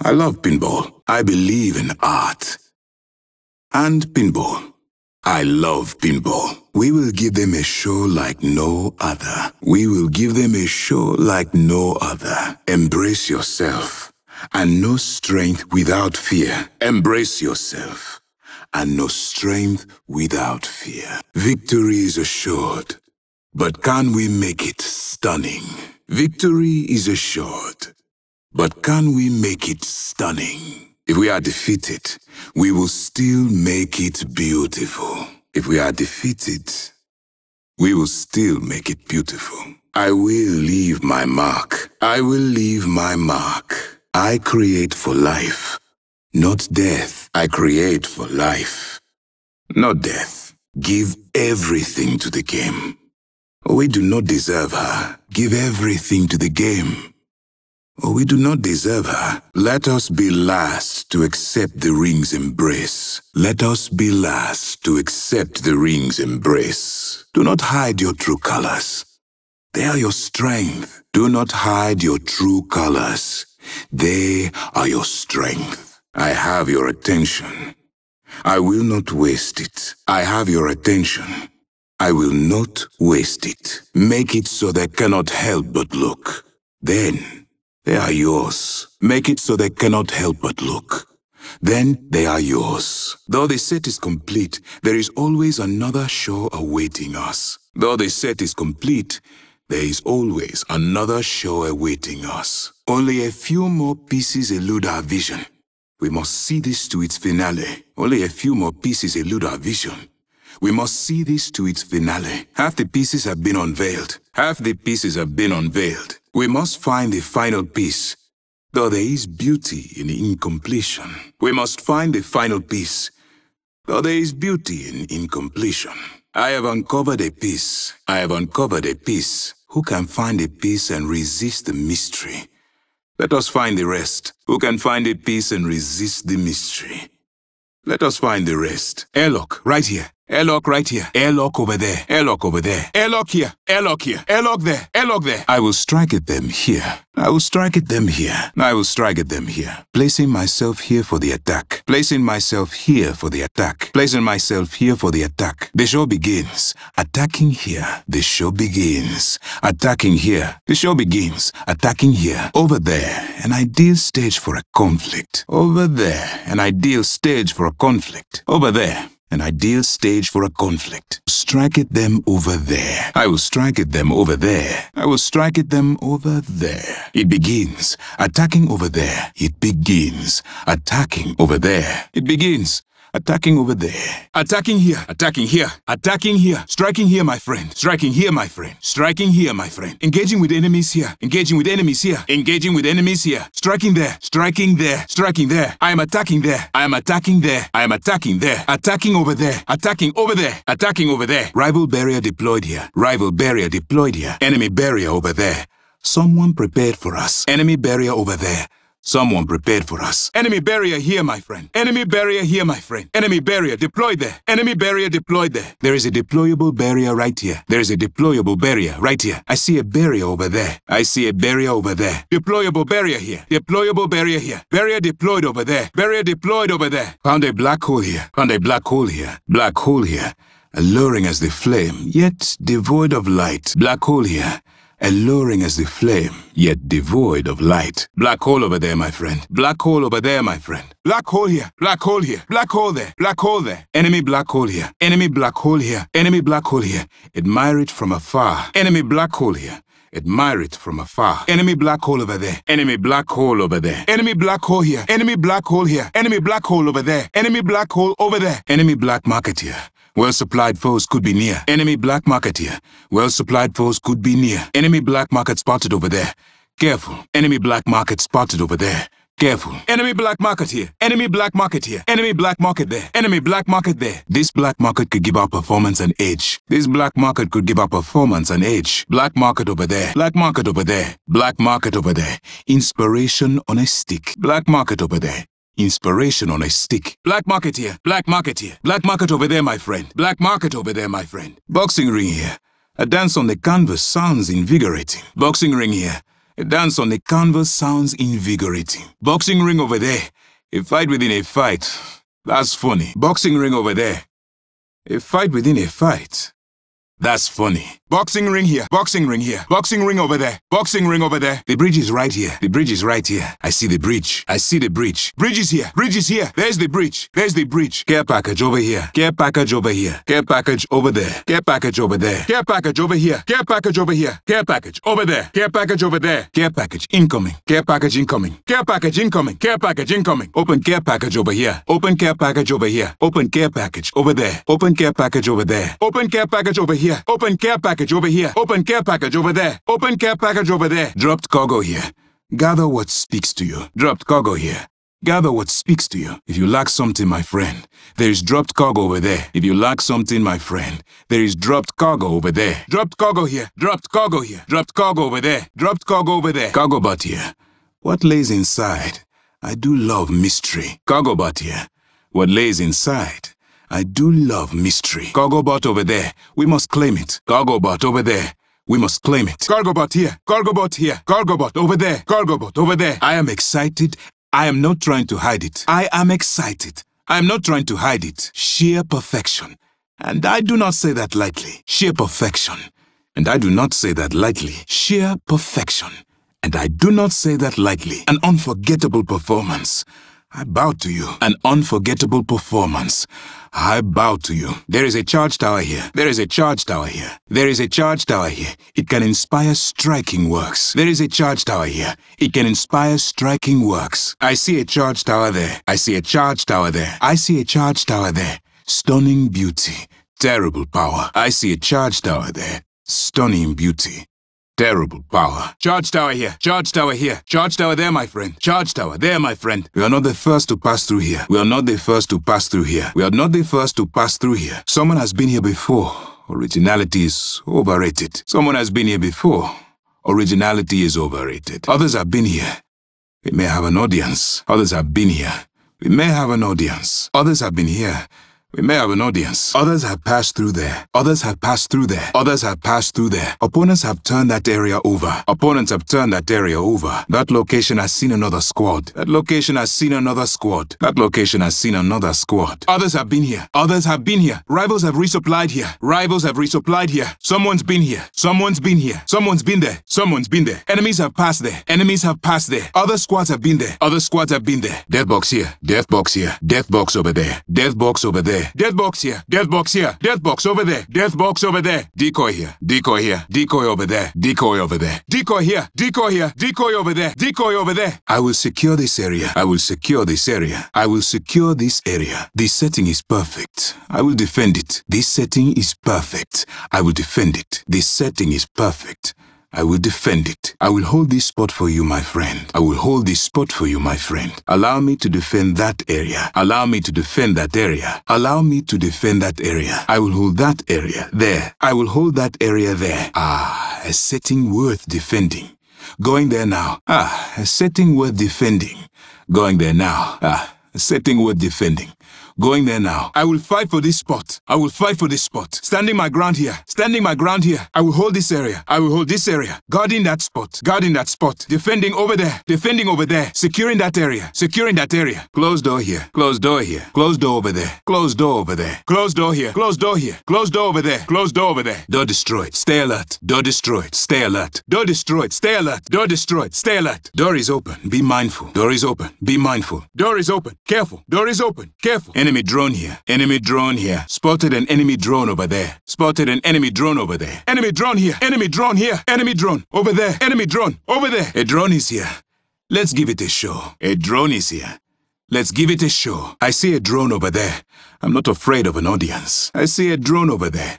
I love pinball. I believe in art. And pinball. I love pinball. We will give them a show like no other. We will give them a show like no other. Embrace yourself and no strength without fear. Embrace yourself and no strength without fear. Victory is assured. But can we make it stunning? Victory is assured. But can we make it stunning? If we are defeated, we will still make it beautiful. If we are defeated, we will still make it beautiful. I will leave my mark. I will leave my mark. I create for life, not death. I create for life, not death. Give everything to the game. We do not deserve her. Give everything to the game. We do not deserve her. Let us be last to accept the ring's embrace. Let us be last to accept the ring's embrace. Do not hide your true colors. They are your strength. Do not hide your true colors. They are your strength. I have your attention. I will not waste it. I have your attention. I will not waste it. Make it so they cannot help but look. Then they are yours. Make it so they cannot help but look. Then they are yours. Though the set is complete, there is always another show awaiting us. Though the set is complete, there is always another show awaiting us. Only a few more pieces elude our vision. We must see this to its finale. Only a few more pieces elude our vision. We must see this to its finale. Half the pieces have been unveiled. Half the pieces have been unveiled. We must find the final piece, though there is beauty in incompletion. We must find the final piece, though there is beauty in incompletion. I have uncovered a piece. I have uncovered a piece. Who can find a piece and resist the mystery? Let us find the rest. Who can find a piece and resist the mystery? Let us find the rest. Airlock, right here. Airlock right here. Airlock over there. Airlock over there. Airlock here. Airlock here. Airlock there. Airlock there. I will strike at them here. I will strike at them here. I will strike at them here. Placing myself here for the attack. Placing myself here for the attack. Placing myself here for the attack. The show begins. Attacking here. The show begins. Attacking here. The show begins. Attacking here. Over there. An ideal stage for a conflict. Over there. An ideal stage for a conflict. Over there an ideal stage for a conflict. Strike at them over there. I will strike at them over there. I will strike at them over there. It begins. Attacking over there. It begins. Attacking over there. It begins. Attacking over there. Attacking here. Attacking here. Attacking here. Striking here, my friend. Striking here, my friend. Striking here, my friend. Engaging with enemies here. Engaging with enemies here. Engaging with enemies here. Striking there. Striking there. Striking there. I am attacking there. I am attacking there. I am attacking there. Attacking over there. Attacking over there. Attacking over there. Rival barrier deployed here. Rival barrier deployed here. Enemy barrier over there. Someone prepared for us. Enemy barrier over there. Someone prepared for us. Enemy barrier here, my friend. Enemy barrier here, my friend. Enemy barrier deployed there. Enemy barrier deployed there. There is a deployable barrier right here. There is a deployable barrier right here. I see a barrier over there. I see a barrier over there. Deployable barrier here. Deployable barrier here. Barrier deployed over there. Barrier deployed over there. Found a black hole here. Found a black hole here. Black hole here alluring as the flame, yet devoid of light. Black hole here, alluring as the flame, yet devoid of light. Black hole over there, my friend. Black hole over there, my friend. Black hole here. Black hole here. Black hole there. Black hole there. Enemy black hole here. Enemy black hole here. Enemy black hole here. Admire it from afar. Enemy black hole here. Admire it from afar. Enemy black hole over there. Enemy black hole over there. Enemy black hole here. Enemy black hole here. Enemy black hole over there. Enemy black hole over there. Enemy black market here. Well-supplied foes could be near. Enemy black market here. Well-supplied foes could be near. Enemy black market spotted over there. Careful. Enemy black market spotted over there. Careful. Enemy black market here. Enemy black market here. Enemy black market there. Enemy black market there. This black market could give our performance an edge. This black market could give our performance an edge. Black market over there. Black market over there. Black market over there. Inspiration on a stick. Black market over there. Inspiration on a stick. Black market here. Black market here. Black market over there, my friend. Black market over there, my friend. Boxing ring here. A dance on the canvas sounds invigorating. Boxing ring here. A dance on the canvas sounds invigorating. Boxing ring over there. A fight within a fight. That's funny. Boxing ring over there. A fight within a fight. That's funny. Boxing ring here, boxing ring here, boxing ring over there, boxing ring over there. The bridge is right here, the bridge is right here. I see the bridge, I see the bridge. Bridge is here, bridge is here. There's the bridge, there's the bridge. Care package over here, care package over here, care package over there, care package over there, care package over here, care package over here, care package over there, care package over there, care package incoming, care package incoming, care package incoming, care package incoming. Open care package over here, open care package over here, open care package over there, open care package over there, open care package over here here. Open care package over here. Open care package over there. Open care package over there. Dropped cargo here. Gather what speaks to you. Dropped cargo here. Gather what speaks to you. If you lack something, my friend, there is dropped cargo over there. If you lack something, my friend, there is dropped cargo over there. Dropped cargo here. Dropped cargo here. Dropped cargo over there. Dropped cargo over there. Cargo bot here. What lays inside? I do love mystery. Cargo bot here. What lays inside? I do love mystery. Gargobot over there. We must claim it. Gargobot over there. We must claim it. Gargobot here. Gargobot here. Gargobot over there. Gargobot over there. I am excited. I am not trying to hide it. I am excited. I am not trying to hide it. Sheer perfection. And I do not say that lightly. Sheer perfection. And I do not say that lightly. Sheer perfection. And I do not say that lightly. An unforgettable performance. I bow to you. An unforgettable performance. I bow to you. There is a charge tower here. There is a charge tower here. There is a charge tower here. It can inspire striking works. There is a charge tower here. It can inspire striking works. I see a charge tower there. I see a charge tower there. I see a charge tower there. Stunning beauty. Terrible power. I see a charge tower there. Stunning beauty terrible power. Charge tower here. Charge tower here. Charge tower there, my friend. Charge tower there, my friend. We are not the first to pass through here. We are not the first to pass through here. We are not the first to pass through here. Someone has been here before. Originality is overrated. Someone has been here before. Originality is overrated. Others have been here. We may have an audience. Others have been here. We may have an audience. Others have been here. We may have an audience. Others have passed through there. Others have passed through there. Others have passed through there. Opponents have turned that area over. Opponents have turned that area over. That location has seen another squad. That location has seen another squad. That location has seen another squad. Others have been here. Others have been here. Rivals have resupplied here. Rivals have resupplied here. Someone's been here. Someone's been here. Someone's been there. Someone's been there. Enemies have passed there. Enemies have passed there. Other squads have been there. Other squads have been there. Deathbox here. Deathbox here. Deathbox over there. Deathbox over there there. Death box here. Death box here. Death box over there. Death box over there. Decoy here. Decoy here. Decoy over there. Decoy over there. Decoy here. Decoy here. Decoy over there. Decoy over there. I will secure this area. I will secure this area. I will secure this area. This setting is perfect. I will defend it. This setting is perfect. I will defend it. This setting is perfect. I will defend it. I will hold this spot for you, my friend. I will hold this spot for you, my friend. Allow me to defend that area. Allow me to defend that area. Allow me to defend that area. I will hold that area there. I will hold that area there. Ah, a setting worth defending. Going there now. Ah, a setting worth defending. Going there now. Ah, a setting worth defending. Going there now. I will fight for this spot. I will fight for this spot. Standing my ground here. Standing my ground here. I will hold this area. I will hold this area. Guarding that spot. Guarding that spot. Defending over there. Defending over there. Securing that area. Securing that area. Closed door here. Closed door here. Closed door over there. Closed door over there. Closed door here. Closed door here. Closed door over there. Closed door over there. Door destroyed. Stay alert. Door destroyed. Stay alert. Door destroyed. Stay alert. Door destroyed. Stay alert. Door is open. Be mindful. Door is open. Be mindful. Door is open. Careful. Door is open. Careful. And Enemy drone here. Enemy drone here. Spotted an enemy drone over there. Spotted an enemy drone over there. Enemy drone here. Enemy drone here. Enemy drone over there. Enemy drone over there. A drone is here. Let's give it a show. A drone is here. Let's give it a show. I see a drone over there. I'm not afraid of an audience. I see a drone over there.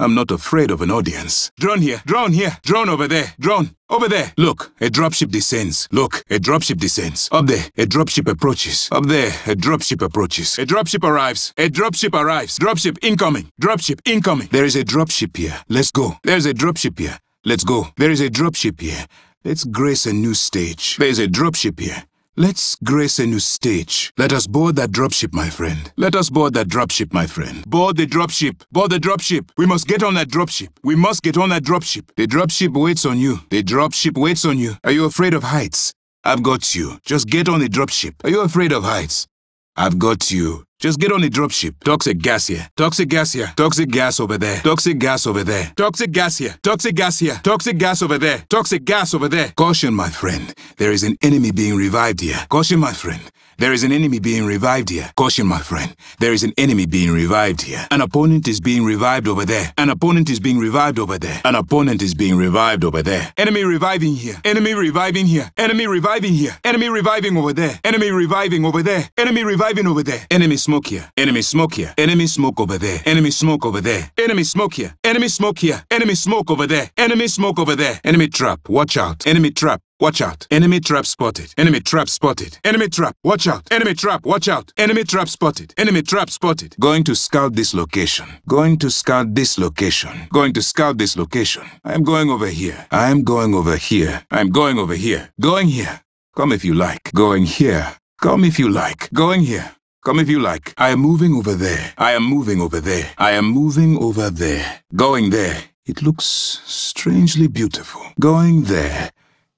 I'm not afraid of an audience. Drone here, drone here, drone over there, drone over there. Look, a dropship descends. Look, a dropship descends. Up there, a dropship approaches. Up there, a dropship approaches. A dropship arrives. A dropship arrives. Dropship incoming. Dropship incoming. There is a dropship here. Let's go. There's a dropship here. Let's go. There is a dropship here. Let's grace a new stage. There's a dropship here. Let's grace a new stage. Let us board that dropship, my friend. Let us board that dropship, my friend. Board the dropship. Board the dropship. We must get on that dropship. We must get on that dropship. The dropship waits on you. The dropship waits on you. Are you afraid of heights? I've got you. Just get on the dropship. Are you afraid of heights? I've got you. Just get on the dropship. Toxic gas here. Toxic gas here. Toxic gas over there. Toxic gas over there. Toxic gas here. Toxic gas here. Toxic gas over there. Toxic gas over there. Caution, my friend. There is an enemy being revived here. Caution, my friend. There is an enemy being revived here. Caution, my friend. There is an enemy being revived here. An opponent is being revived over there. An opponent is being revived over there. An opponent is being revived over there. Enemy reviving here. Enemy reviving here. Enemy reviving here. Enemy reviving over there. Enemy reviving over there. Enemy reviving over there. Enemy smoke here. Enemy smoke here. Enemy smoke over there. Enemy smoke over there. Enemy smoke here. Enemy smoke here. Enemy smoke over there. Enemy smoke over there. Enemy trap. Watch out. Enemy trap. Watch out. Enemy trap spotted. Enemy trap spotted. Enemy trap. Watch out. Enemy trap. Watch out. Enemy trap spotted. Enemy trap spotted. Going to scout this location. Going to scout this location. Going to scout this location. I am going over here. I am going over here. I am going over here. Going here. Come if you like. Going here. Come if you like. Going here. Come if you like. I am moving over there. I am moving over there. I am moving over there. Going there. It looks strangely beautiful. Going there.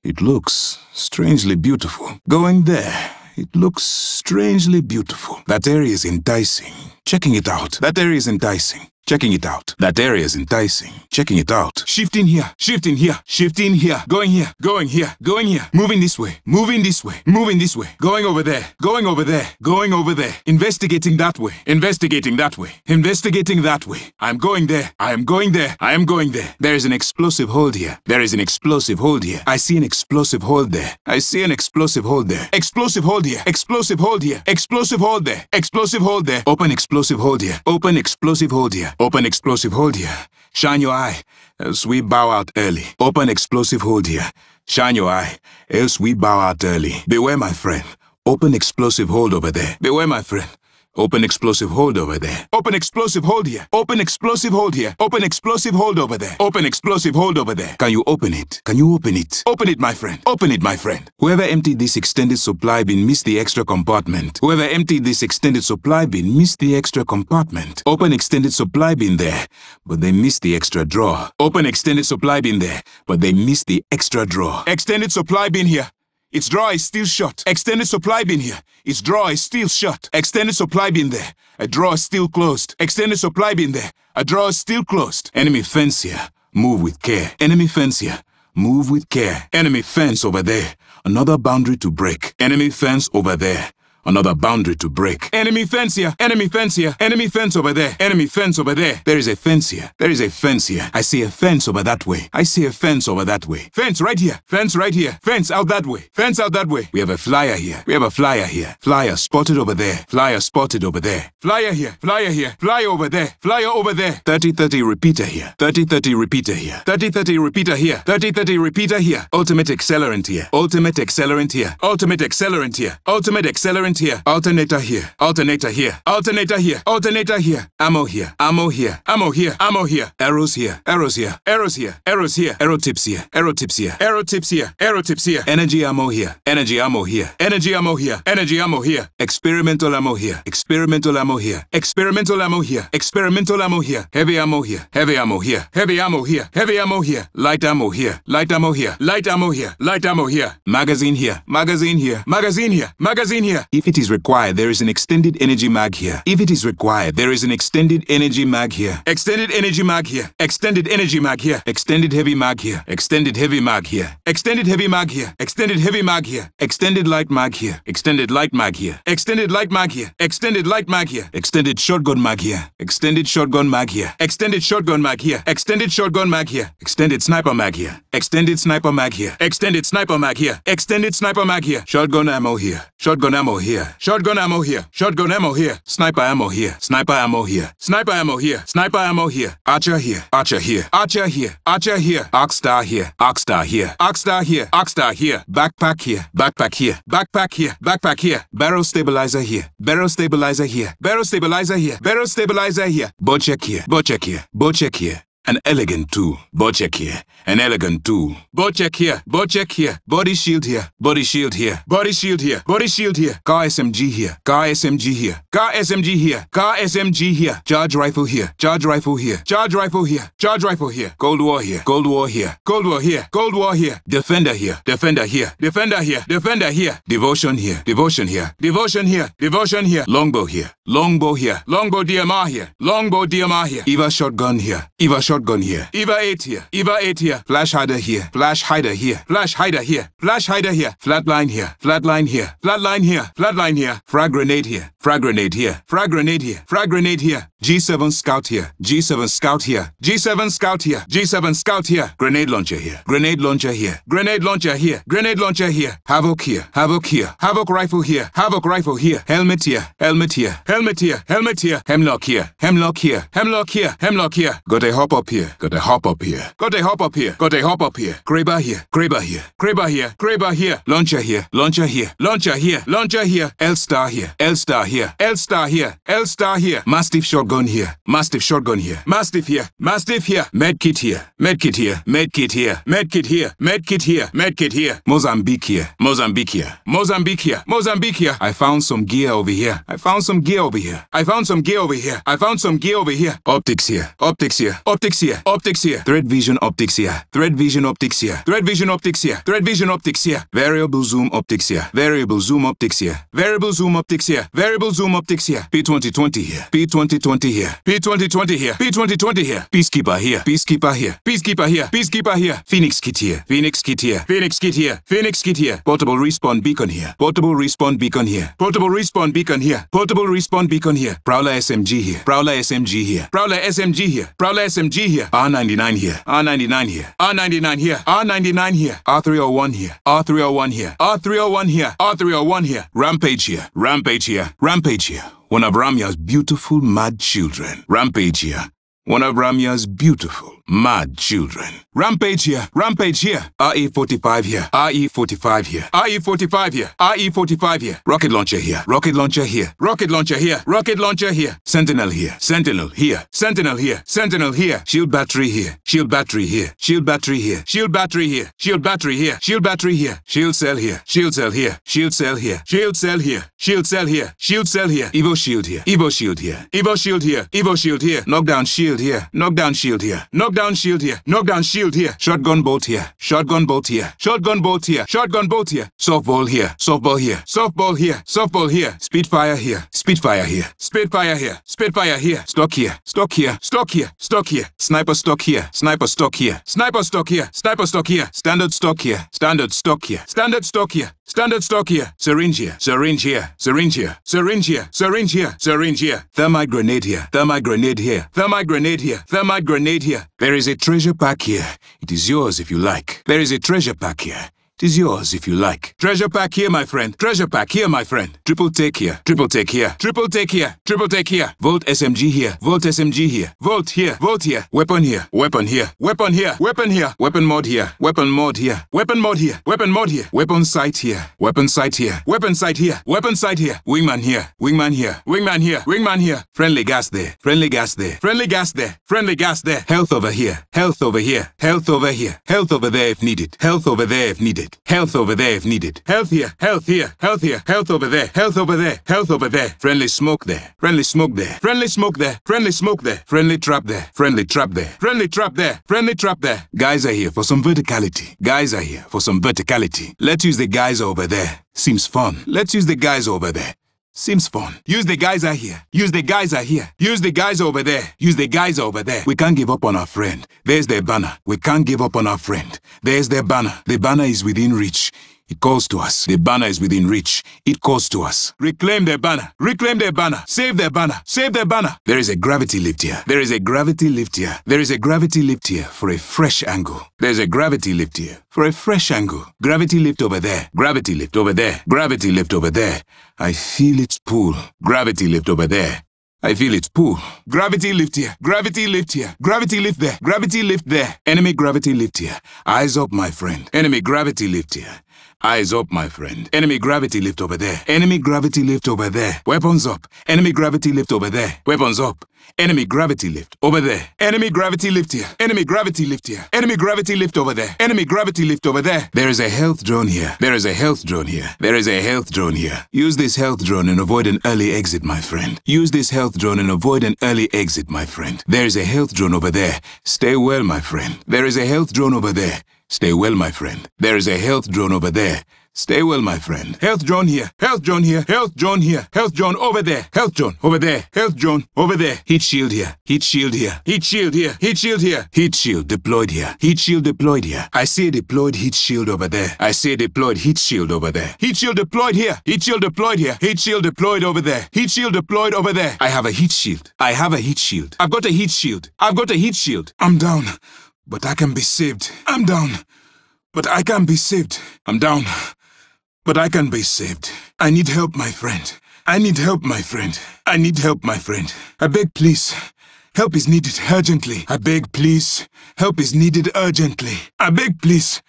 It looks strangely beautiful. Going there, it looks strangely beautiful. That area is enticing. Checking it out, that area is enticing. Checking it out. That area is enticing. Checking it out. Shifting here, shifting here, shifting here, going here, going here, going here, moving this way, moving this way, moving this way, going over there, going over there, going over there, investigating that way, investigating that way, investigating that way. I'm going there, I am going there, I am going there. There is an explosive hold here. There is an explosive hold here. I see an explosive hold there. I see an explosive hold there. Explosive hold here, explosive hold here, explosive hold there, explosive hold there. Open explosive hold here, open explosive hold here. Open explosive hold here. Shine your eye, else we bow out early. Open explosive hold here. Shine your eye, else we bow out early. Beware, my friend. Open explosive hold over there. Beware, my friend. Open explosive hold over there. Open explosive hold here. Open explosive hold here. Open explosive hold over there. Open explosive hold over there. Can you open it? Can you open it? Open it, my friend. Open it, my friend. Whoever emptied this extended supply bin missed the extra compartment. Whoever emptied this extended supply bin missed the extra compartment. Open extended supply bin there, but they missed the extra drawer. Open extended supply bin there, but they missed the extra drawer. Extended supply bin here. Its drawer is still shut. Extended supply bin here. Its drawer is still shut. Extended supply bin there. A drawer is still closed. Extended supply bin there. A drawer is still closed. Enemy fence here. Move with care. Enemy fence here. Move with care. Enemy fence over there. Another boundary to break. Enemy fence over there. Another boundary to break. Enemy fence here. Enemy fence here. Enemy fence over there. Enemy fence over there. There is a fence here. There is a fence here. I see a fence over that way. I see a fence over that way. Fence right here. Fence right here. Fence out that way. Fence out that way. We have a flyer here. We have a flyer here. Flyer spotted over there. Flyer spotted over there. Flyer here. Flyer here. Flyer over there. Flyer over there. 30-30 repeater here. 30-30 repeater here. 30-30 repeater here. 30-30 repeater here. Ultimate accelerant here. Ultimate accelerant here. Ultimate accelerant here. Ultimate accelerant current here, alternator here, alternator here, alternator here, alternator here, ammo here, ammo here, ammo here, ammo here, arrows here, arrows here, arrows here, arrows here, arrow tips here, arrow tips here, arrow tips here, arrow tips here, energy ammo here, energy ammo here, energy ammo here, energy ammo here, experimental ammo here, experimental ammo here, experimental ammo here, experimental ammo here, heavy ammo here, heavy ammo here, heavy ammo here, heavy ammo here, light ammo here, light ammo here, light ammo here, light ammo here, magazine here, magazine here, magazine here, magazine here. If it is required, there is an extended energy mag here. If it is required, there is an extended energy mag here. Extended energy mag here. Extended energy mag here. Extended heavy mag here. Extended heavy mag here. Extended heavy mag here. Extended heavy mag here. Extended light mag here. Extended light mag here. Extended light mag here. Extended light mag here. Extended shotgun mag here. Extended shotgun mag here. Extended shotgun mag here. Extended shotgun mag here. Extended sniper mag here. Extended sniper mag here. Extended sniper mag here. Extended sniper mag here. Shotgun ammo here. Shotgun ammo here here. Shotgun ammo here. Shotgun ammo here. Sniper ammo here. Sniper ammo here. Sniper ammo here. Sniper ammo here. Archer here. Archer here. Archer here. Archer here. Oxstar here. Oxstar here. Oxstar here. Oxstar here. Backpack here. Backpack here. Backpack here. Backpack here. Barrel stabilizer here. Barrel stabilizer here. Barrel stabilizer here. Barrel stabilizer here. Bow check here. Bow check here. Bow check here. An elegant tool. Bow check here. An elegant tool. Bow check here. Bow check here. Body shield here. Body shield here. Body shield here. Body shield here. Car SMG here. Car SMG here. Car SMG here. Car SMG here. Charge rifle here. Charge rifle here. Charge rifle here. Charge rifle here. Cold war here. Cold war here. Cold war here. Cold war here. Defender here. Defender here. Defender here. Defender here. Devotion here. Devotion here. Devotion here. Devotion here. Longbow here. Longbow here. Longbow DMR here. Longbow DMR here. Eva shotgun here. Eva shotgun here. Eva 8 here. Eva 8 here. Flash hider here. Flash hider here. Flash hider here. Flash hider here. Flatline here. Flatline here. Flatline here. Flatline here. Frag grenade here. Frag grenade here. Frag grenade here. Frag grenade here. G7 scout here. G7 scout here. G7 scout here. G7 scout here. Grenade launcher here. Grenade launcher here. Grenade launcher here. Grenade launcher here. Havoc here. Havoc here. Havoc rifle here. Havoc rifle here. Helmet here. Helmet here. Helmet here. Helmet here. Hemlock here. Hemlock here. Hemlock here. Hemlock here. Got a hop up here. Got a hop up here. Got a hop up here. Got a hop up here. Kraber here. Kraber here. Kraber here. Kraber here. Launcher here. Launcher here. Launcher here. Launcher here. L star here. L star here. L star here. L star here. Mastiff shotgun shotgun here. Mastiff shotgun here. Mastiff here. Mastiff here. Medkit here. Medkit here. Medkit here. Medkit here. Medkit here. Medkit here. Mozambique here. Mozambique here. Mozambique here. Mozambique here. I found some gear over here. I found some gear over here. I found some gear over here. I found some gear over here. Optics here. Optics here. Optics here. Optics here. Thread vision optics here. Thread vision optics here. Thread vision optics here. Thread vision optics here. Variable zoom optics here. Variable zoom optics here. Variable zoom optics here. Variable zoom optics here. P2020 here. P2020 p here. P2020 here. P2020 here. Peacekeeper here. Peacekeeper here. Peacekeeper here. Peacekeeper here. Phoenix kit here. Phoenix kit here. Phoenix kit here. Phoenix kit here. Portable respawn beacon here. Portable respawn beacon here. Portable respawn beacon here. Portable respawn beacon here. Prowler SMG here. Prowler SMG here. Prowler SMG here. Prowler SMG here. R99 here. R99 here. R99 here. R99 here. R301 here. R301 here. R301 here. R301 here. Rampage here. Rampage here. Rampage here one of Ramya's beautiful mad children rampage here one of Ramya's beautiful, mad children. Rampage here, rampage here. RE-45 here, RE-45 here, RE-45 here, RE-45 here. Rocket launcher here, rocket launcher here, rocket launcher here, rocket launcher here. Sentinel here, sentinel here, sentinel here, sentinel here. Shield battery here, shield battery here, shield battery here, shield battery here, shield battery here, shield battery here, shield cell here, shield cell here, shield cell here, shield cell here, shield cell here, shield cell here, Evo shield here, Evo shield here, Evo shield here, Evo shield here, knockdown shield shield here. Knockdown shield here. Knockdown shield here. Knockdown shield here. Shotgun bolt here. Shotgun bolt here. Shotgun bolt here. Shotgun bolt here. Softball here. Softball here. Softball here. Softball here. Speedfire here. Speedfire here. Spitfire here. Spitfire here. Stock here. Stock here. Stock here. Stock here. Sniper stock here. Sniper stock here. Sniper stock here. Sniper stock here. Standard stock here. Standard stock here. Standard stock here. Standard stock here. Syringe here. Syringe here. Syringe here. Syringe here. Syringe here. Syringe here. Thermite grenade here. Thermite grenade here. Thermite grenade grenade here. Thermite grenade here. There is a treasure pack here. It is yours if you like. There is a treasure pack here. 'Tis yours if you like. Treasure pack here, my friend. Treasure pack here, my friend. Triple take here. Triple take here. Triple take here. Triple take here. Volt SMG here. Volt SMG here. Volt here. Volt here. Weapon here. Weapon here. Weapon here. Weapon here. Weapon mod here. Weapon mod here. Weapon mod here. Weapon mod here. Weapon sight here. Weapon sight here. Weapon sight here. Weapon sight here. Wingman here. Wingman here. Wingman here. Wingman here. Friendly gas there. Friendly gas there. Friendly gas there. Friendly gas there. Health over here. Health over here. Health over here. Health over there if needed. Health over there if needed needed. Health over there if needed. Health here, health here, health here, health over there, health over there, health over there. Friendly smoke there, friendly smoke there, friendly smoke there, friendly smoke there, friendly trap there, friendly trap there, friendly trap there, friendly trap there. Guys are here for some verticality. Guys are here for some verticality. Let's use the guys over there. Seems fun. Let's use the guys over there. Seems fun. Use the guys are here. Use the guys are here. Use the guys over there. Use the guys over there. We can't give up on our friend. There's their banner. We can't give up on our friend. There's their banner. The banner is within reach. It calls to us. The banner is within reach. It calls to us. Reclaim their banner. Reclaim their banner. Save their banner. Save their banner. There is a gravity lift here. There is a gravity lift here. There is a gravity lift here for a fresh angle. There's a gravity lift here for a fresh angle. Gravity lift over there. Gravity lift over there. Gravity lift over there. I feel its pull. Gravity lift over there. I feel its Pull. Gravity lift here. Gravity lift here. Gravity lift there. Gravity lift there. Enemy gravity lift here. Eyes up, my friend. Enemy gravity lift here. Eyes up, my friend. Enemy gravity lift over there. Enemy gravity lift over there. Weapons up. Enemy gravity lift over there. Weapons up. Enemy gravity lift over there. Enemy gravity lift here. Enemy gravity lift here. Enemy gravity lift over there. Enemy gravity lift over there. There is a health drone here. There is a health drone here. There is a health drone here. Use this health drone and avoid an early exit, my friend. Use this health drone and avoid an early exit, my friend. There is a health drone over there. Stay well, my friend. There is a health drone over there. Stay well, my friend. There is a health drone over there. Stay well, my friend. Health drone here. Health drone here. Health drone here. Health drone over there. Health drone over there. Health drone over there. Heat shield here. Heat shield here. Heat shield here. Heat shield here. Heat shield deployed here. Heat shield deployed here. I see a deployed heat shield over there. I see a deployed heat shield over there. Heat shield deployed here. Heat shield deployed here. Heat shield deployed over there. Heat shield deployed over there. I have a heat shield. I have a heat shield. I've got a heat shield. I've got a heat shield. I'm down. But I can be saved. I'm down. But I can be saved. I'm down. But I can be saved. I need help, my friend. I need help, my friend. I need help, my friend. I beg, please. Help is needed urgently. I beg, please. Help is needed urgently. I beg, please.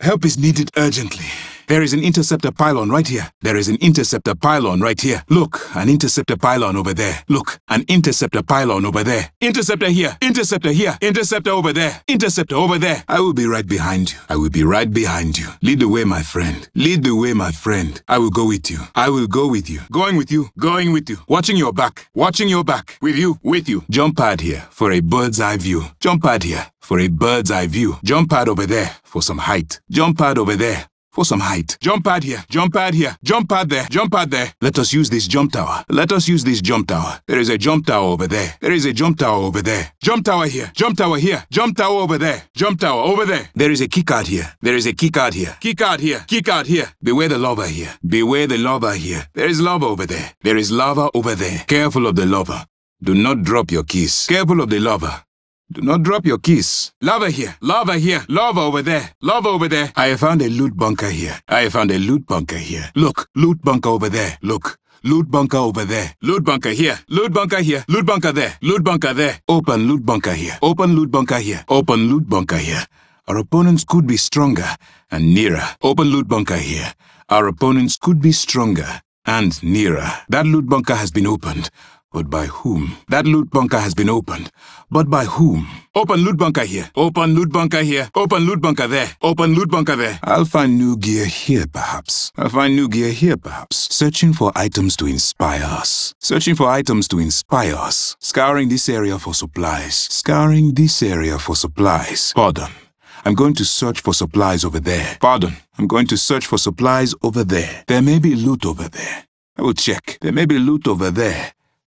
Help is needed urgently. There is an interceptor pylon right here. There is an interceptor pylon right here. Look, an interceptor pylon over there. Look, an interceptor pylon over there. Interceptor here. Interceptor here. Interceptor over there. Interceptor over there. I will be right behind you. I will be right behind you. Lead the way, my friend. Lead the way, my friend. I will go with you. I will go with you. Going with you. Going with you. Watching your back. Watching your back. With you. With you. Jump pad here for a bird's eye view. Jump pad here for a bird's eye view. Jump pad over there for some height. Jump pad over there for some height. Jump pad here, jump pad here, jump pad there, jump pad there. Let us use this jump tower. Let us use this jump tower. There is a jump tower over there. There is a jump tower over there. Jump tower here, jump tower here, jump tower over there, jump tower over there. There is a key card here. There is a key card here. Key card here, key card here. Beware the lava here. Beware the lava here. There is lava over there. There is lava over there. Careful of the lava. Do not drop your keys. Careful of the lava. Do not drop your keys. Lava here, lava here, lava over there, lava over there. I have found a loot bunker here. I have found a loot bunker here. Look, loot bunker over there. Look, loot bunker over there. Loot bunker here, loot bunker here, loot bunker there, loot bunker there. Open loot bunker here, open loot bunker here, open loot bunker here. Our opponents could be stronger and nearer. Open loot bunker here. Our opponents could be stronger and nearer. That loot bunker has been opened. But by whom? That loot bunker has been opened. But by whom? Open loot bunker here. Open loot bunker here. Open loot bunker there. Open loot bunker there. I'll find new gear here, perhaps. I'll find new gear here, perhaps. Searching for items to inspire us. Searching for items to inspire us. Scouring this area for supplies. Scouring this area for supplies. Pardon. I'm going to search for supplies over there. Pardon. I'm going to search for supplies over there. There may be loot over there. I will check. There may be loot over there.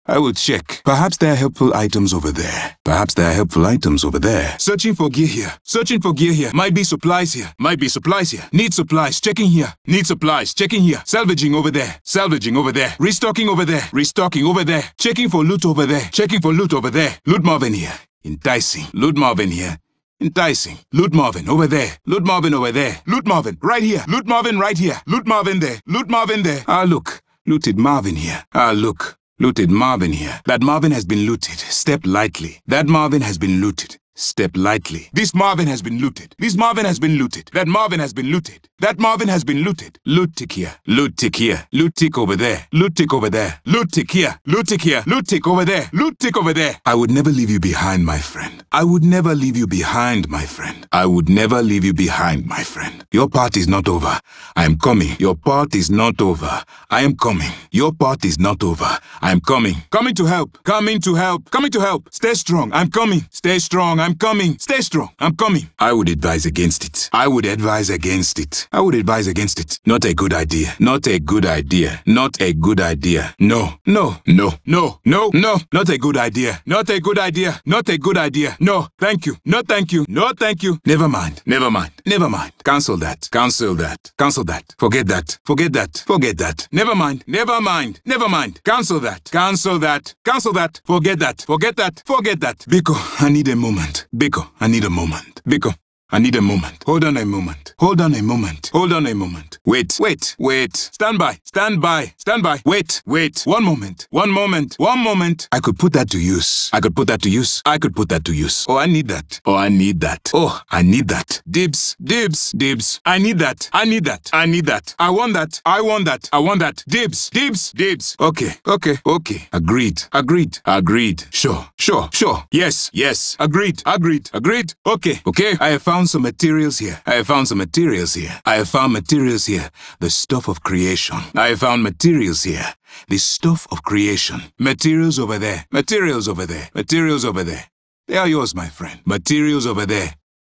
I will check. Perhaps there are helpful items over there. Perhaps there are helpful items over there. Searching for gear here. Searching for gear here. Might be supplies here. Might be supplies here. Need supplies. Checking here. Need supplies. Checking here. Salvaging over there. Salvaging over there. Restocking over there. Restocking over there. Checking for loot over there. Checking for loot over there. Loot Marvin here. Enticing. Loot Marvin here. Enticing. Loot Marvin over there. Loot Marvin over there. Loot Marvin right here. Loot Marvin right here. Loot Marvin there. Loot Marvin there. Ah, look. Looted Marvin here. Ah, look. Looted Marvin here. That Marvin has been looted. Step lightly. That Marvin has been looted. Step lightly. This Marvin has been looted. This Marvin has been looted. That Marvin has been looted. That Marvin has been looted. Loot here. Loot here. Lootik over there. Lootik over there. Loot here. Loot here. Lootik over there. Lootik over there. I would never leave you behind, my friend. I would never leave you behind, my friend. I would never leave you behind, my friend. Your part is not over. I am coming. Your part is not over. I am coming. Your part is not over. I am coming. Coming to help. Coming to help. Coming to help. Stay strong. I'm coming. Stay strong. I'm I'm coming. Stay strong. I'm coming. I would advise against it. I would advise against it. I would advise against it. Not a good idea. Not a good idea. Not a good idea. No. No. No. No. No. No. Not a good idea. Not a good idea. Not a good idea. No. Thank you. No thank you. No thank you. Never mind. Never mind. Never mind. Cancel that. Cancel that. Cancel that. Forget that. Forget that. Forget that. Never mind. Never mind. Never mind. Cancel that. Cancel that. Cancel that. Forget that. Forget that. Forget that. Biko, I need a moment. Biko, I need a moment. Biko, I need a moment. Hold on a moment. Hold on a moment. Hold on a moment. Wait, wait, wait. Stand by, stand by, stand by. Wait, wait. One moment, one moment, one moment. I could put that to use. I could put that to use. I could put that to use. Oh, I need that. Oh, I need that. Oh, I need that. Dibs, dibs, dibs. I need that. I need that. I need that. I want that. I want that. I want that. Dibs, dibs, dibs. Okay, okay, okay. Agreed, agreed, agreed. Sure, sure, sure. Yes, yes. Agreed, agreed, agreed. Okay, okay. I have found found some materials here. I have found some materials here. I have found materials here. The stuff of creation. I have found materials here. The stuff of creation. Materials over there. Materials over there. Materials over there. They are yours, my friend. Materials over there.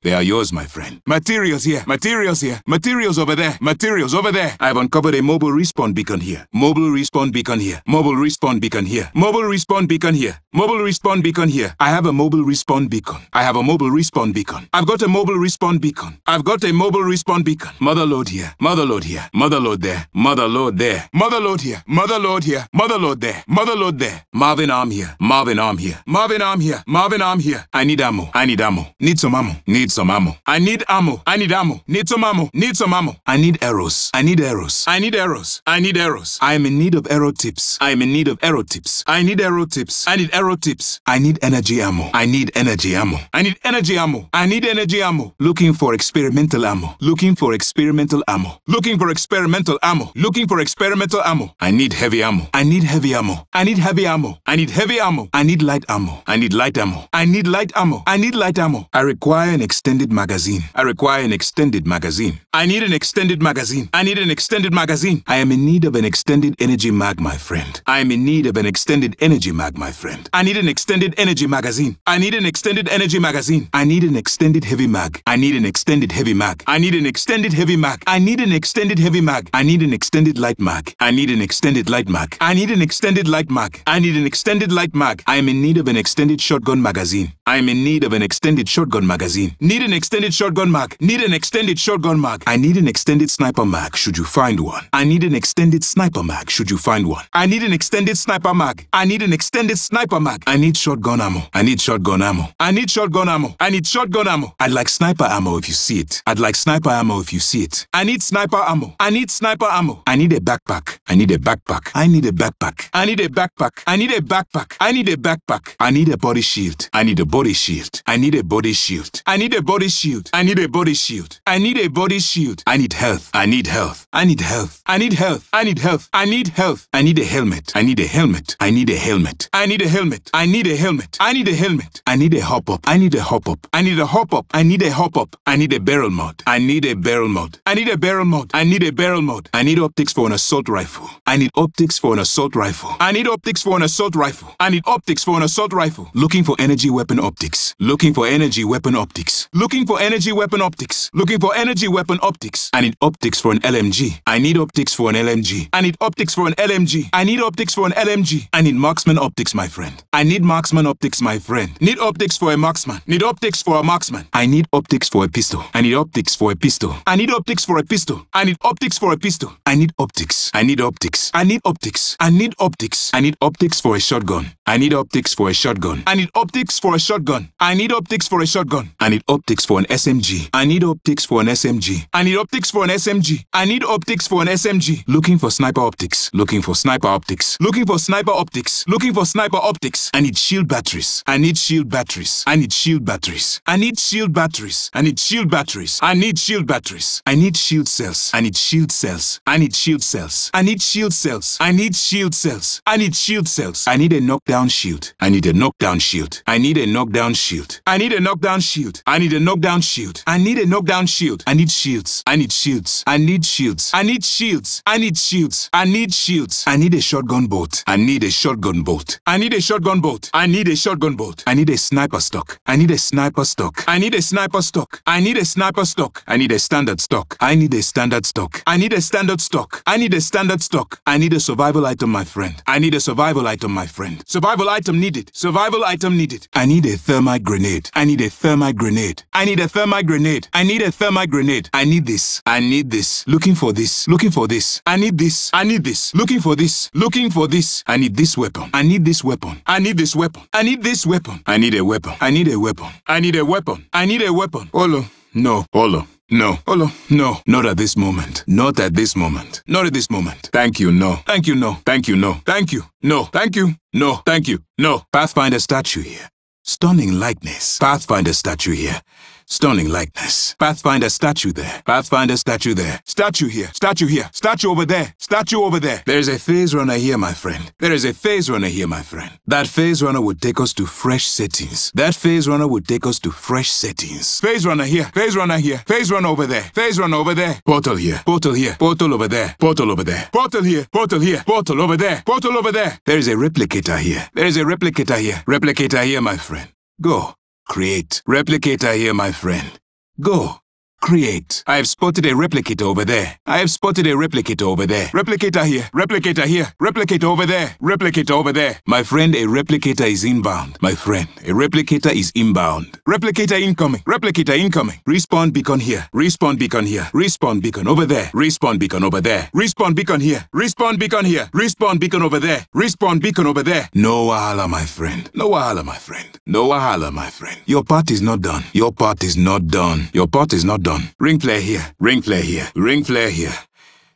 They are yours, my friend. Materials here, materials here, materials over there, materials over there. I've uncovered a mobile respawn beacon here. Mobile respawn beacon here. Mobile respawn beacon here. Mobile respawn beacon here. Mobile respawn beacon here. I have a mobile respawn beacon. I have a mobile respawn beacon. I've got a mobile respawn beacon. I've got a mobile respawn beacon. Motherload here. Motherload here. Motherload there. Motherload there. Motherload here. Motherload here. Motherload there. Motherload there. Marvin arm here. Marvin arm here. Marvin arm here. Marvin arm here. I need ammo. I need ammo. Need some ammo. Need some ammo. I need ammo. I need ammo. Need some ammo. Need some ammo. I need arrows. I need arrows. I need arrows. I need arrows. I am in need of arrow tips. I am in need of arrow tips. I need arrow tips. I need arrow tips. I need energy ammo. I need energy ammo. I need energy ammo. I need energy ammo. Looking for experimental ammo. Looking for experimental ammo. Looking for experimental ammo. Looking for experimental ammo. I need heavy ammo. I need heavy ammo. I need heavy ammo. I need heavy ammo. I need light ammo. I need light ammo. I need light ammo. I need light ammo. I require an extended magazine. I require an extended magazine. I need an extended magazine. I need an extended magazine. I am in need of an extended energy mag, my friend. I am in need of an extended energy mag, my friend. I need an extended energy magazine. I need an extended energy magazine. I need an extended heavy mag. I need an extended heavy mag. I need an extended heavy mag. I need an extended heavy mag. I need an extended light mag. I need an extended light mag. I need an extended light mag. I need an extended light mag. I am in need of an extended shotgun magazine. I am in need of an extended shotgun magazine. Need an extended shotgun mag. Need an extended shotgun mag. I need an extended sniper mag should you find one. I need an extended sniper mag should you find one. I need an extended sniper mag. I need an extended sniper mag. I need shotgun ammo. I need shotgun ammo. I need shotgun ammo. I need shotgun ammo. I'd like sniper ammo if you see it. I'd like sniper ammo if you see it. I need sniper ammo. I need sniper ammo. I need a backpack. I need a backpack. I need a backpack. I need a backpack. I need a backpack. I need a backpack. I need a body shield. I need a body shield. I need a body shield. I need a body shield. I need a body shield. I need a body shield. I need health. I need health. I need health. I need health. I need health. I need health. I need a helmet. I need a helmet. I need a helmet. I need a helmet. I need a helmet. I need a helmet. I need a hop up. I need a hop up. I need a hop up. I need a hop up. I need a barrel mod. I need a barrel mod. I need a barrel mod. I need a barrel mod. I need optics for an assault rifle. I need optics for an assault rifle. I need optics for an assault rifle. I need optics for an assault rifle. Looking for energy weapon optics. Looking for energy weapon optics. Looking for energy weapon optics. Looking for energy weapon optics. I need optics for an LMG. I need optics for an LMG. I need optics for an LMG. I need optics for an LMG. I need marksman optics, my friend. I need marksman optics, my friend. Need optics for a marksman. Need optics for a marksman. I need optics for a pistol. I need optics for a pistol. I need optics for a pistol. I need optics for a pistol. I need optics. I need optics. I need optics. I need optics. I need optics for a shotgun. I need optics for a shotgun. I need optics for a shotgun. I need optics for a shotgun. I need optics optics for an SMG. I need optics for an SMG. I need optics for an SMG. I need optics for an SMG. Looking for sniper optics. Looking for sniper optics. Looking for sniper optics. Looking for sniper optics. I need shield batteries. I need shield batteries. I need shield batteries. I need shield batteries. I need shield batteries. I need shield batteries. I need shield cells. I need shield cells. I need shield cells. I need shield cells. I need shield cells. I need shield cells. I need a knockdown shield. I need a knockdown shield. I need a knockdown shield. I need a knockdown shield. I need need a knockdown shield. I need a knockdown shield. I need shields. I need shields. I need shields. I need shields. I need shields. I need shields. I need a shotgun bolt. I need a shotgun bolt. I need a shotgun bolt. I need a shotgun bolt. I need a sniper stock. I need a sniper stock. I need a sniper stock. I need a sniper stock. I need a standard stock. I need a standard stock. I need a standard stock. I need a standard stock. I need a survival item, my friend. I need a survival item, my friend. Survival item needed. Survival item needed. I need a thermite grenade. I need a thermite grenade grenade. I need a thermite grenade. I need a thermite grenade. I need this. I need this. Looking for this. Looking for this. I need this. I need this. Looking for this. Looking for this. I need this weapon. I need this weapon. I need this weapon. I need this weapon. I need a weapon. I need a weapon. I need a weapon. I need a weapon. Olo. No. Olo. No. Olo. No. Not at this moment. Not at this moment. Not at this moment. Thank you. No. Thank you. No. Thank you. No. Thank you. No. Thank you. No. Thank you. No. Pathfinder statue here. Stunning likeness. Pathfinder statue here. Stunning likeness. Pathfinder statue there. Pathfinder statue there. Statue here. Statue here. Statue over there. Statue over there. There is a phase runner here, my friend. There is a phase runner here, my friend. That phase runner would take us to fresh settings. That phase runner would take us to fresh settings. Phase runner here. Phase runner here. Phase runner over there. Phase runner over there. Portal here. Portal here. Portal over there. Portal over there. Portal here. Portal here. Portal over there. Portal over there. There is a replicator here. There is a replicator here. Replicator here, my friend. Go. Create. Replicator here, my friend. Go. Create. I have spotted a replicate over there. I have spotted a replicate over there. Replicator here. Replicator here. Replicate over there. Replicate over there. My friend, a replicator is inbound. My friend, a replicator is inbound. Replicator incoming. Replicator incoming. Respawn beacon here. Respawn beacon here. Respawn beacon over there. Respawn beacon over there. Respawn beacon here. Respawn beacon here. Respawn beacon over there. Respawn beacon over there. No wahala, my friend. No wahala, my friend. No wahala, my friend. Your part is not done. Your part is not done. Your part is not done done. Ring flare here, ring flare here, ring flare here.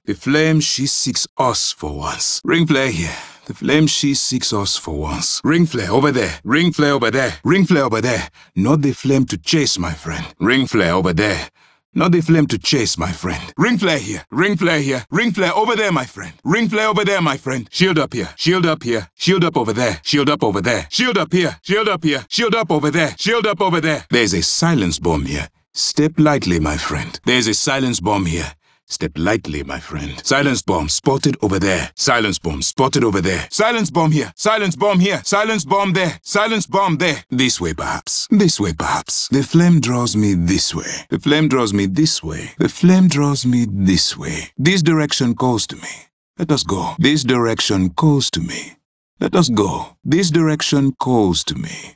The flame she seeks us for once. Ring flare here. The flame she seeks us for once. Ring flare over there. Ring flare over there. Ring flare over there. Not the flame to chase, my friend. Ring flare over there. Not the flame to chase, my friend. Ring flare here. Ring flare here. Ring flare over there, my friend. Ring flare over there, my friend. Shield up here. Shield up here. Shield up over there. Shield up over there. Shield up here. Shield up here. Shield up over there. Shield up over there. There's a silence bomb here. Step lightly, my friend. There's a silence bomb here. Step lightly, my friend. Silence bomb spotted over there. Silence bomb spotted over there. Silence bomb here. Silence bomb here. Silence bomb there. Silence bomb there. This way, perhaps. This way, perhaps. The flame draws me this way. The flame draws me this way. The flame draws me this way. This direction calls to me. Let us go. This direction calls to me. Let us go. This direction calls to me.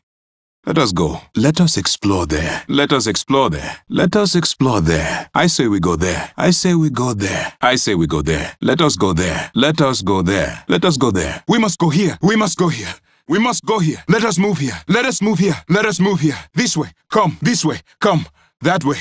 Let us go. Let us explore there. Let us explore there. Let us explore there. I say we go there. I say we go there. I say we go there. Let us go there. Let us go there. Let us go there. We must go here. We must go here. We must go here. Let us move here. Let us move here. Let us move here. This way. Come. This way. Come. That way.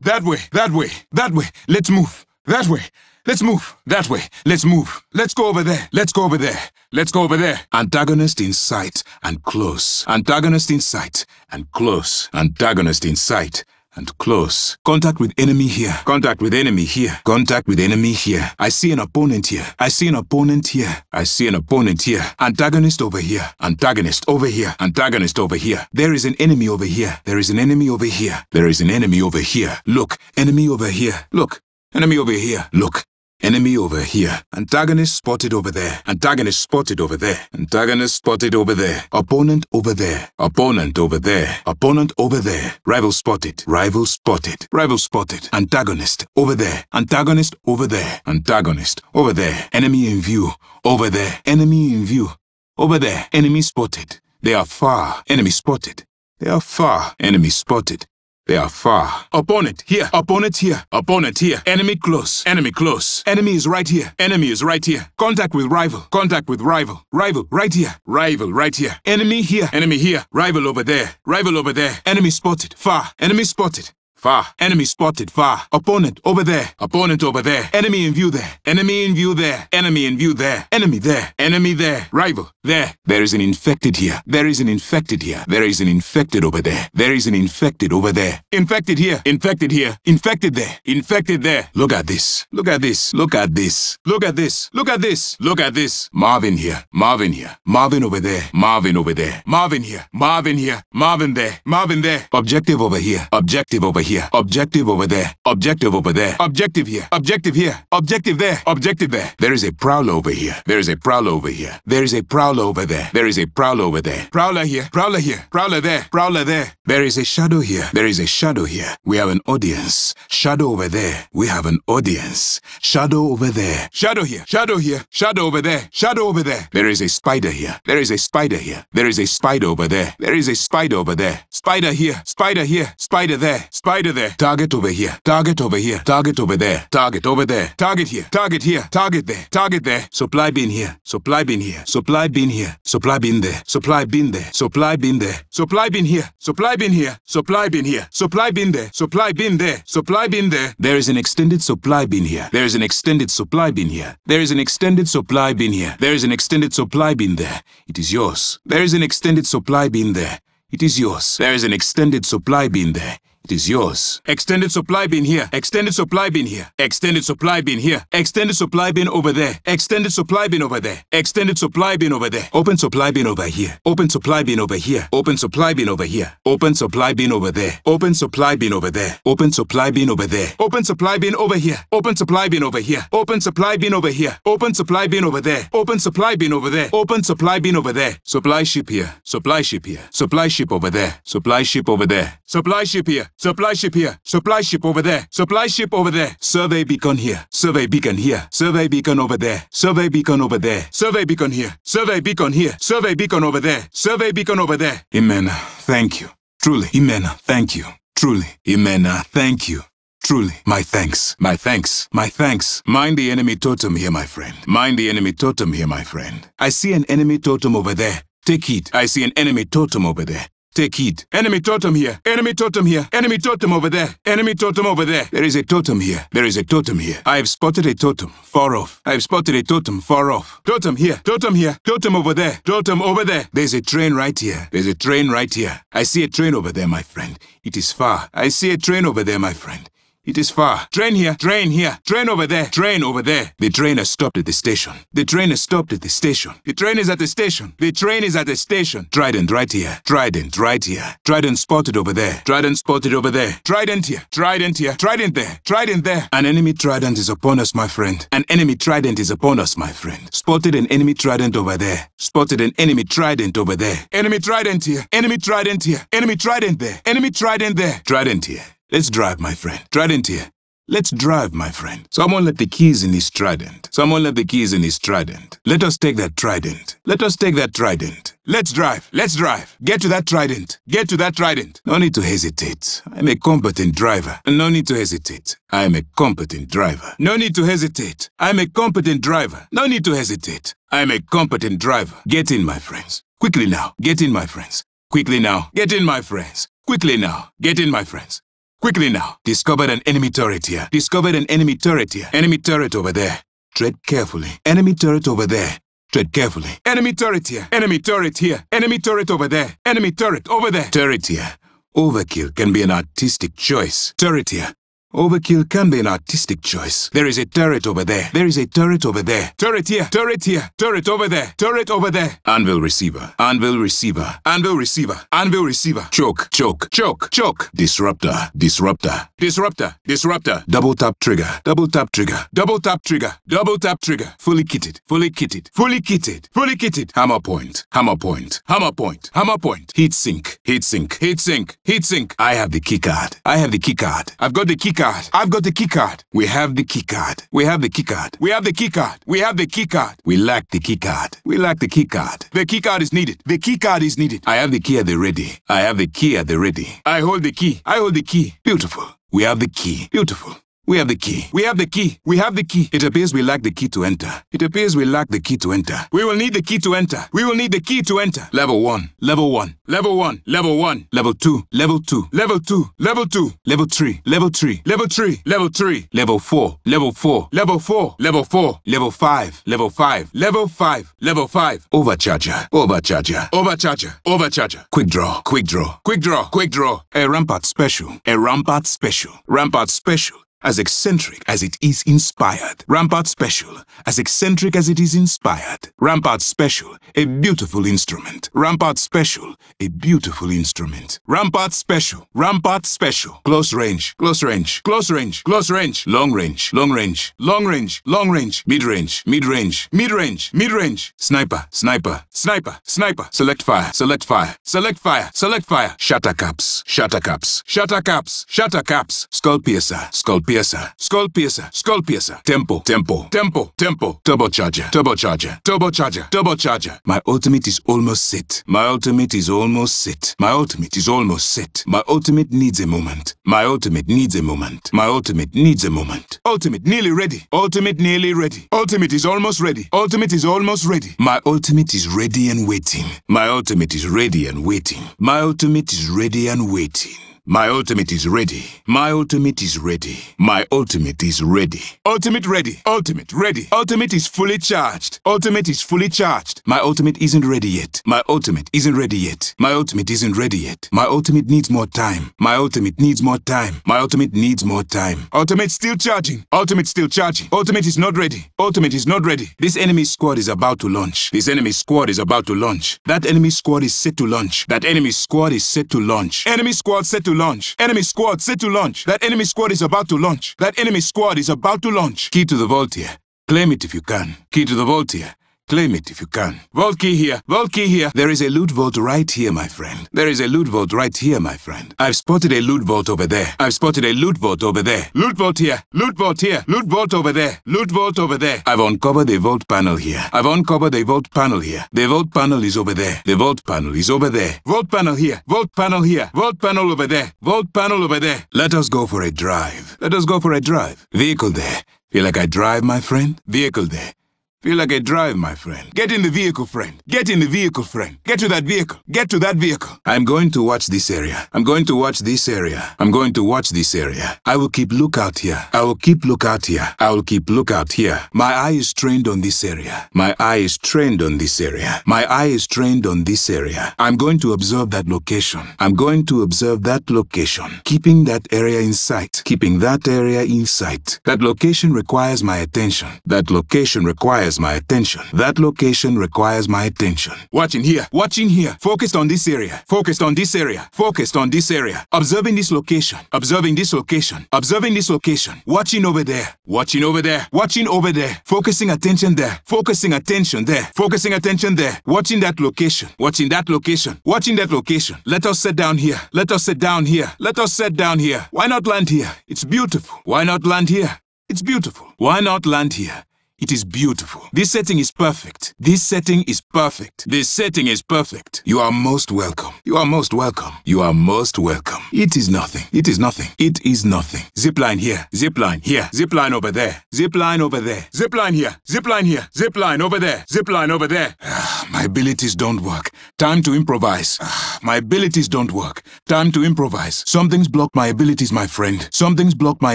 That way. That way. That way. Let's move. That way. Let's move. That way. Let's move. Let's go over there. Let's go over there. Let's go over there. Antagonist in sight and close. Antagonist in sight and close. Antagonist in sight and close. Contact with enemy here. Contact with enemy here. Contact with enemy here. I see an opponent here. I see an opponent here. I see an opponent here. Antagonist over here. Antagonist over here. Antagonist over here. There is an enemy over here. There is an enemy over here. There is an enemy over here. Look, enemy over here. Look, enemy over here. Look, Enemy over here. Antagonist spotted over there. Antagonist spotted over there. Antagonist spotted over there. Opponent over there. Opponent over there. Opponent over there. Rival spotted. Rival spotted. Rival spotted. Antagonist over there. Antagonist over there. Antagonist over there. Enemy in view. Over there. Enemy in view. Over there. Enemy spotted. They are far. Enemy spotted. They are far. Enemy spotted. They are far. Opponent here. Opponent here. Opponent here. Enemy close. Enemy close. Enemy is right here. Enemy is right here. Contact with rival. Contact with rival. Rival, right here. Rival, right here. Enemy here. Enemy here. Rival over there. Rival over there. Enemy spotted. Far. Enemy spotted far. Enemy spotted far. Opponent over there. Opponent over there. Enemy in view there. Enemy in view there. Enemy in view there. Enemy there. Enemy there. Rival there. There is an infected here. There is an infected here. There is an infected over there. There is an infected over there. Infected here. Infected here. Infected there. Infected there. Look at this. Look at this. Look at this. Look at this. Look at this. Look at this. Marvin here. Marvin here. Marvin over there. Marvin over there. Marvin here. Marvin here. Marvin there. Marvin there. Objective over here. Objective over here here. Objective over there. Objective over there. Objective here. Objective here. Objective there. Objective there. There is a prowler over here. There is a prowler over here. There is a prowler over there. There is a prowler over there. Prowler here. Prowler here. Prowler there. Prowler there. There is a shadow here. There is a shadow here. We have an audience. Shadow over there. We have an audience. Shadow over there. Shadow here. Shadow here. Shadow over there. Shadow over there. There is a spider here. There is a spider here. There is a spider over there. There is a spider over there. Spider here. Spider here. Spider there. Spider Right there. Target over here. Target over here. Target over there. Target over there. Target here. Target here. Target there. Target there. Supply bin here. Supply bin here. Supply bin here. Supply bin there. Supply bin there. Supply bin there. Supply bin here. Supply bin here. Supply bin here. Supply bin there. Supply bin there. Supply bin there. There is an extended supply bin here. There is an extended supply bin here. There is an extended supply bin here. There is an extended supply bin there. It is yours. There is an extended supply bin there. It is yours. There is an extended supply bin there. It is yours. Extended supply bin here. Extended supply bin here. Extended supply bin here. Extended supply bin over there. Extended supply bin over there. Extended supply bin over there. Open supply bin over here. Open supply bin over here. Open supply bin over here. Open supply bin over there. Open supply bin over there. Open supply bin over there. Open supply bin over here. Open supply bin over here. Open supply bin over here. Open supply bin over there. Open supply bin over there. Open supply bin over there. Supply ship here. Supply ship here. Supply ship over there. Supply ship over there. Supply ship here. Supply ship here. Supply ship over there. Supply ship over there. Survey beacon here. Survey beacon here. Survey beacon over there. Survey beacon over there. Survey beacon here. Survey beacon here. Survey beacon over there. Survey beacon over there. Imena, thank you. Truly, Imena, thank you. Truly, Imena, thank you. Truly, my thanks, my thanks, my thanks. Mind the enemy totem here, my friend. Mind the enemy totem here, my friend. I see an enemy totem over there. Take heed. I see an enemy totem over there. Take heed. Enemy totem here. Enemy totem here. Enemy totem over there. Enemy totem over there. There is a totem here. There is a totem here. I have spotted a totem far off. I have spotted a totem far off. Totem here. Totem here. Totem over there. Totem over there. There's a train right here. There's a train right here. I see a train over there, my friend. It is far. I see a train over there, my friend. It is far. Train here, train here, train over there, train over there. The train has stopped at the station. The train has stopped at the station. The train is at the station. The train is at the station. Trident right here. Trident right here. Trident spotted over there. Trident spotted over there. Trident here. Trident here. Trident there. Trident there. An enemy trident is upon us, my friend. An enemy trident is upon us, my friend. Spotted an enemy trident over there. Spotted an enemy trident over there. Enemy trident here. Enemy trident here. Enemy trident there. Enemy trident there. Trident here. Let's drive, my friend. Trident here. Let's drive, my friend. Someone left the keys in his trident. Someone left the keys in his trident. Let us take that trident. Let us take that trident. Let's drive. Let's drive. Get to that trident. Get to that trident. No need to hesitate. I'm a competent driver. No need to hesitate. I'm a competent driver. No need to hesitate. I'm a competent driver. No need to hesitate. I'm a competent driver. Get in, my friends. Quickly now. Get in, my friends. Quickly now. Get in, my friends. Quickly now. Get in, my friends. Quickly now. Discovered an enemy turret here. Discovered an enemy turret here. Enemy turret over there. Tread carefully. Enemy turret over there. Tread carefully. Enemy turret here. Enemy turret here. Enemy turret over there. Enemy turret over there. Turret here. Overkill can be an artistic choice. Turret here. Overkill can be an artistic choice. There is a turret over there. There is a turret over there. Turret here. Turret here. Turret over there. Turret over there. Anvil receiver. Anvil receiver. Anvil receiver. Anvil receiver. Choke. Choke. Choke. Choke. Disruptor. Disruptor. Disruptor. Disruptor. Double tap trigger. Double tap trigger. Double tap trigger. Double tap trigger. Fully kitted. Fully kitted. Fully kitted. Fully kitted. Hammer point. Hammer point. Hammer point. Hammer point. Heat sink. Heat sink. Heat sink. Heat sink. I have the key card. I have the key card. I've got the key card keycard. I've got the keycard. We have the keycard. We have the keycard. We have the keycard. We have the keycard. We lack the keycard. We lack the keycard. The keycard is needed. The keycard is needed. I have the key at the ready. I have the key at the ready. I hold the key. I hold the key. Beautiful. We have the key. Beautiful. We have the key. We have the key. We have the key. It appears we lack the key to enter. It appears we lack the key to enter. We will need the key to enter. We will need the key to enter. Level 1. Level 1. Level 1. Level 1. Level 2. Level 2. Level 2. Level 2. Level 3. Level 3. Level 3. Level 3. Level 4. Level 4. Level 4. Level 4. Level 5. Level 5. Level 5. Level 5. Overcharger. Overcharger. Overcharger. Overcharger. Quick draw. Quick draw. Quick draw. Quick draw. A rampart special. A rampart special. Rampart special as eccentric as it is inspired. Rampart Special, as eccentric as it is inspired. Rampart Special, a beautiful instrument. Rampart Special, a beautiful instrument. Rampart Special, Rampart Special. Close range, close range, close range, close range. Long range, long range, long range, long range, mid range, mid range, mid range, mid range. Sniper, sniper, sniper, sniper. Select fire, select fire, select fire, select fire. Shutter caps, shutter caps, shutter caps, shutter caps. Skull piercer, skull pieza, skull piercer, skull piercer. tempo, tempo, tempo, tempo, turbo charger, turbo charger, turbo charger, turbo charger. My ultimate is almost set. My ultimate is almost set. My ultimate is almost set. My ultimate needs a moment. My ultimate needs a moment. My ultimate needs a moment. Ultimate nearly ready. Ultimate nearly ready. Ultimate is almost ready. Ultimate is almost ready. My ultimate is ready and waiting. My ultimate is ready and waiting. My ultimate is ready and waiting. My ultimate is ready. My ultimate is ready. My ultimate is ready. Ultimate ready. Ultimate ready. Ultimate is fully charged. Ultimate is fully charged. My ultimate isn't ready yet. My ultimate isn't ready yet. My ultimate isn't ready yet. My ultimate needs more time. My ultimate needs more time. My ultimate needs more time. Ultimate still charging. Ultimate still charging. Ultimate is not ready. Ultimate is not ready. This enemy squad is about to launch. This enemy squad is about to launch. That enemy squad is set to launch. That enemy squad is set to launch. Enemy squad set to launch. Enemy squad set to launch. That enemy squad is about to launch. That enemy squad is about to launch. Key to the vault here. Claim it if you can. Key to the vault here. Claim it if you can. Vault key here. Vault key here. There is a loot vault right here, my friend. There is a loot vault right here, my friend. I've spotted a loot vault over there. I've spotted a loot vault over there. Loot vault here. Loot vault here. Loot vault over there. Loot vault over there. I've uncovered a vault panel here. I've uncovered a vault panel here. The vault panel is over there. The vault panel is over there. Vault panel here. Vault panel here. Vault panel over there. Vault panel over there. Let us go for a drive. Let us go for a drive. Vehicle there. Feel like I drive, my friend? Vehicle there. Feel like a drive, my friend. Get in the vehicle, friend. Get in the vehicle, friend. Get to that vehicle. Get to that vehicle. I'm going to watch this area. I'm going to watch this area. I'm going to watch this area. I will keep lookout here. I will keep lookout here. I will keep lookout here. My eye is trained on this area. My eye is trained on this area. My eye is trained on this area. I'm going to observe that location. I'm going to observe that location. Keeping that area in sight. Keeping that area in sight. That location requires my attention. That location requires requires my attention. That location requires my attention. Watching here, watching here, focused on this area, focused on this area, focused on this area, observing this location, observing this location, observing this location, watching over there, watching over there, watching over there, focusing attention there, focusing attention there, focusing attention there, watching that location, watching that location, watching that location. Let us sit down here, let us sit down here, let us sit down here. Why not land here? It's beautiful. Why not land here? It's beautiful. Why not land here? It is beautiful. This setting is perfect. This setting is perfect. This setting is perfect. You are most welcome. You are most welcome. You are most welcome. It is nothing. It is nothing. It is nothing. Zipline here. Zipline here. Zipline over there. Zipline over there. Zipline here. Zipline here. Zipline over there. Zipline over there. Ah, my abilities don't work. Time to improvise. Ah, my abilities don't work. Time to improvise. Something's blocked my abilities, my friend. Something's blocked my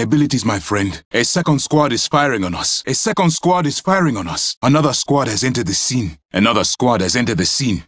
abilities, my friend. A second squad is firing on us. A second squad squad is firing on us. Another squad has entered the scene. Another squad has entered the scene.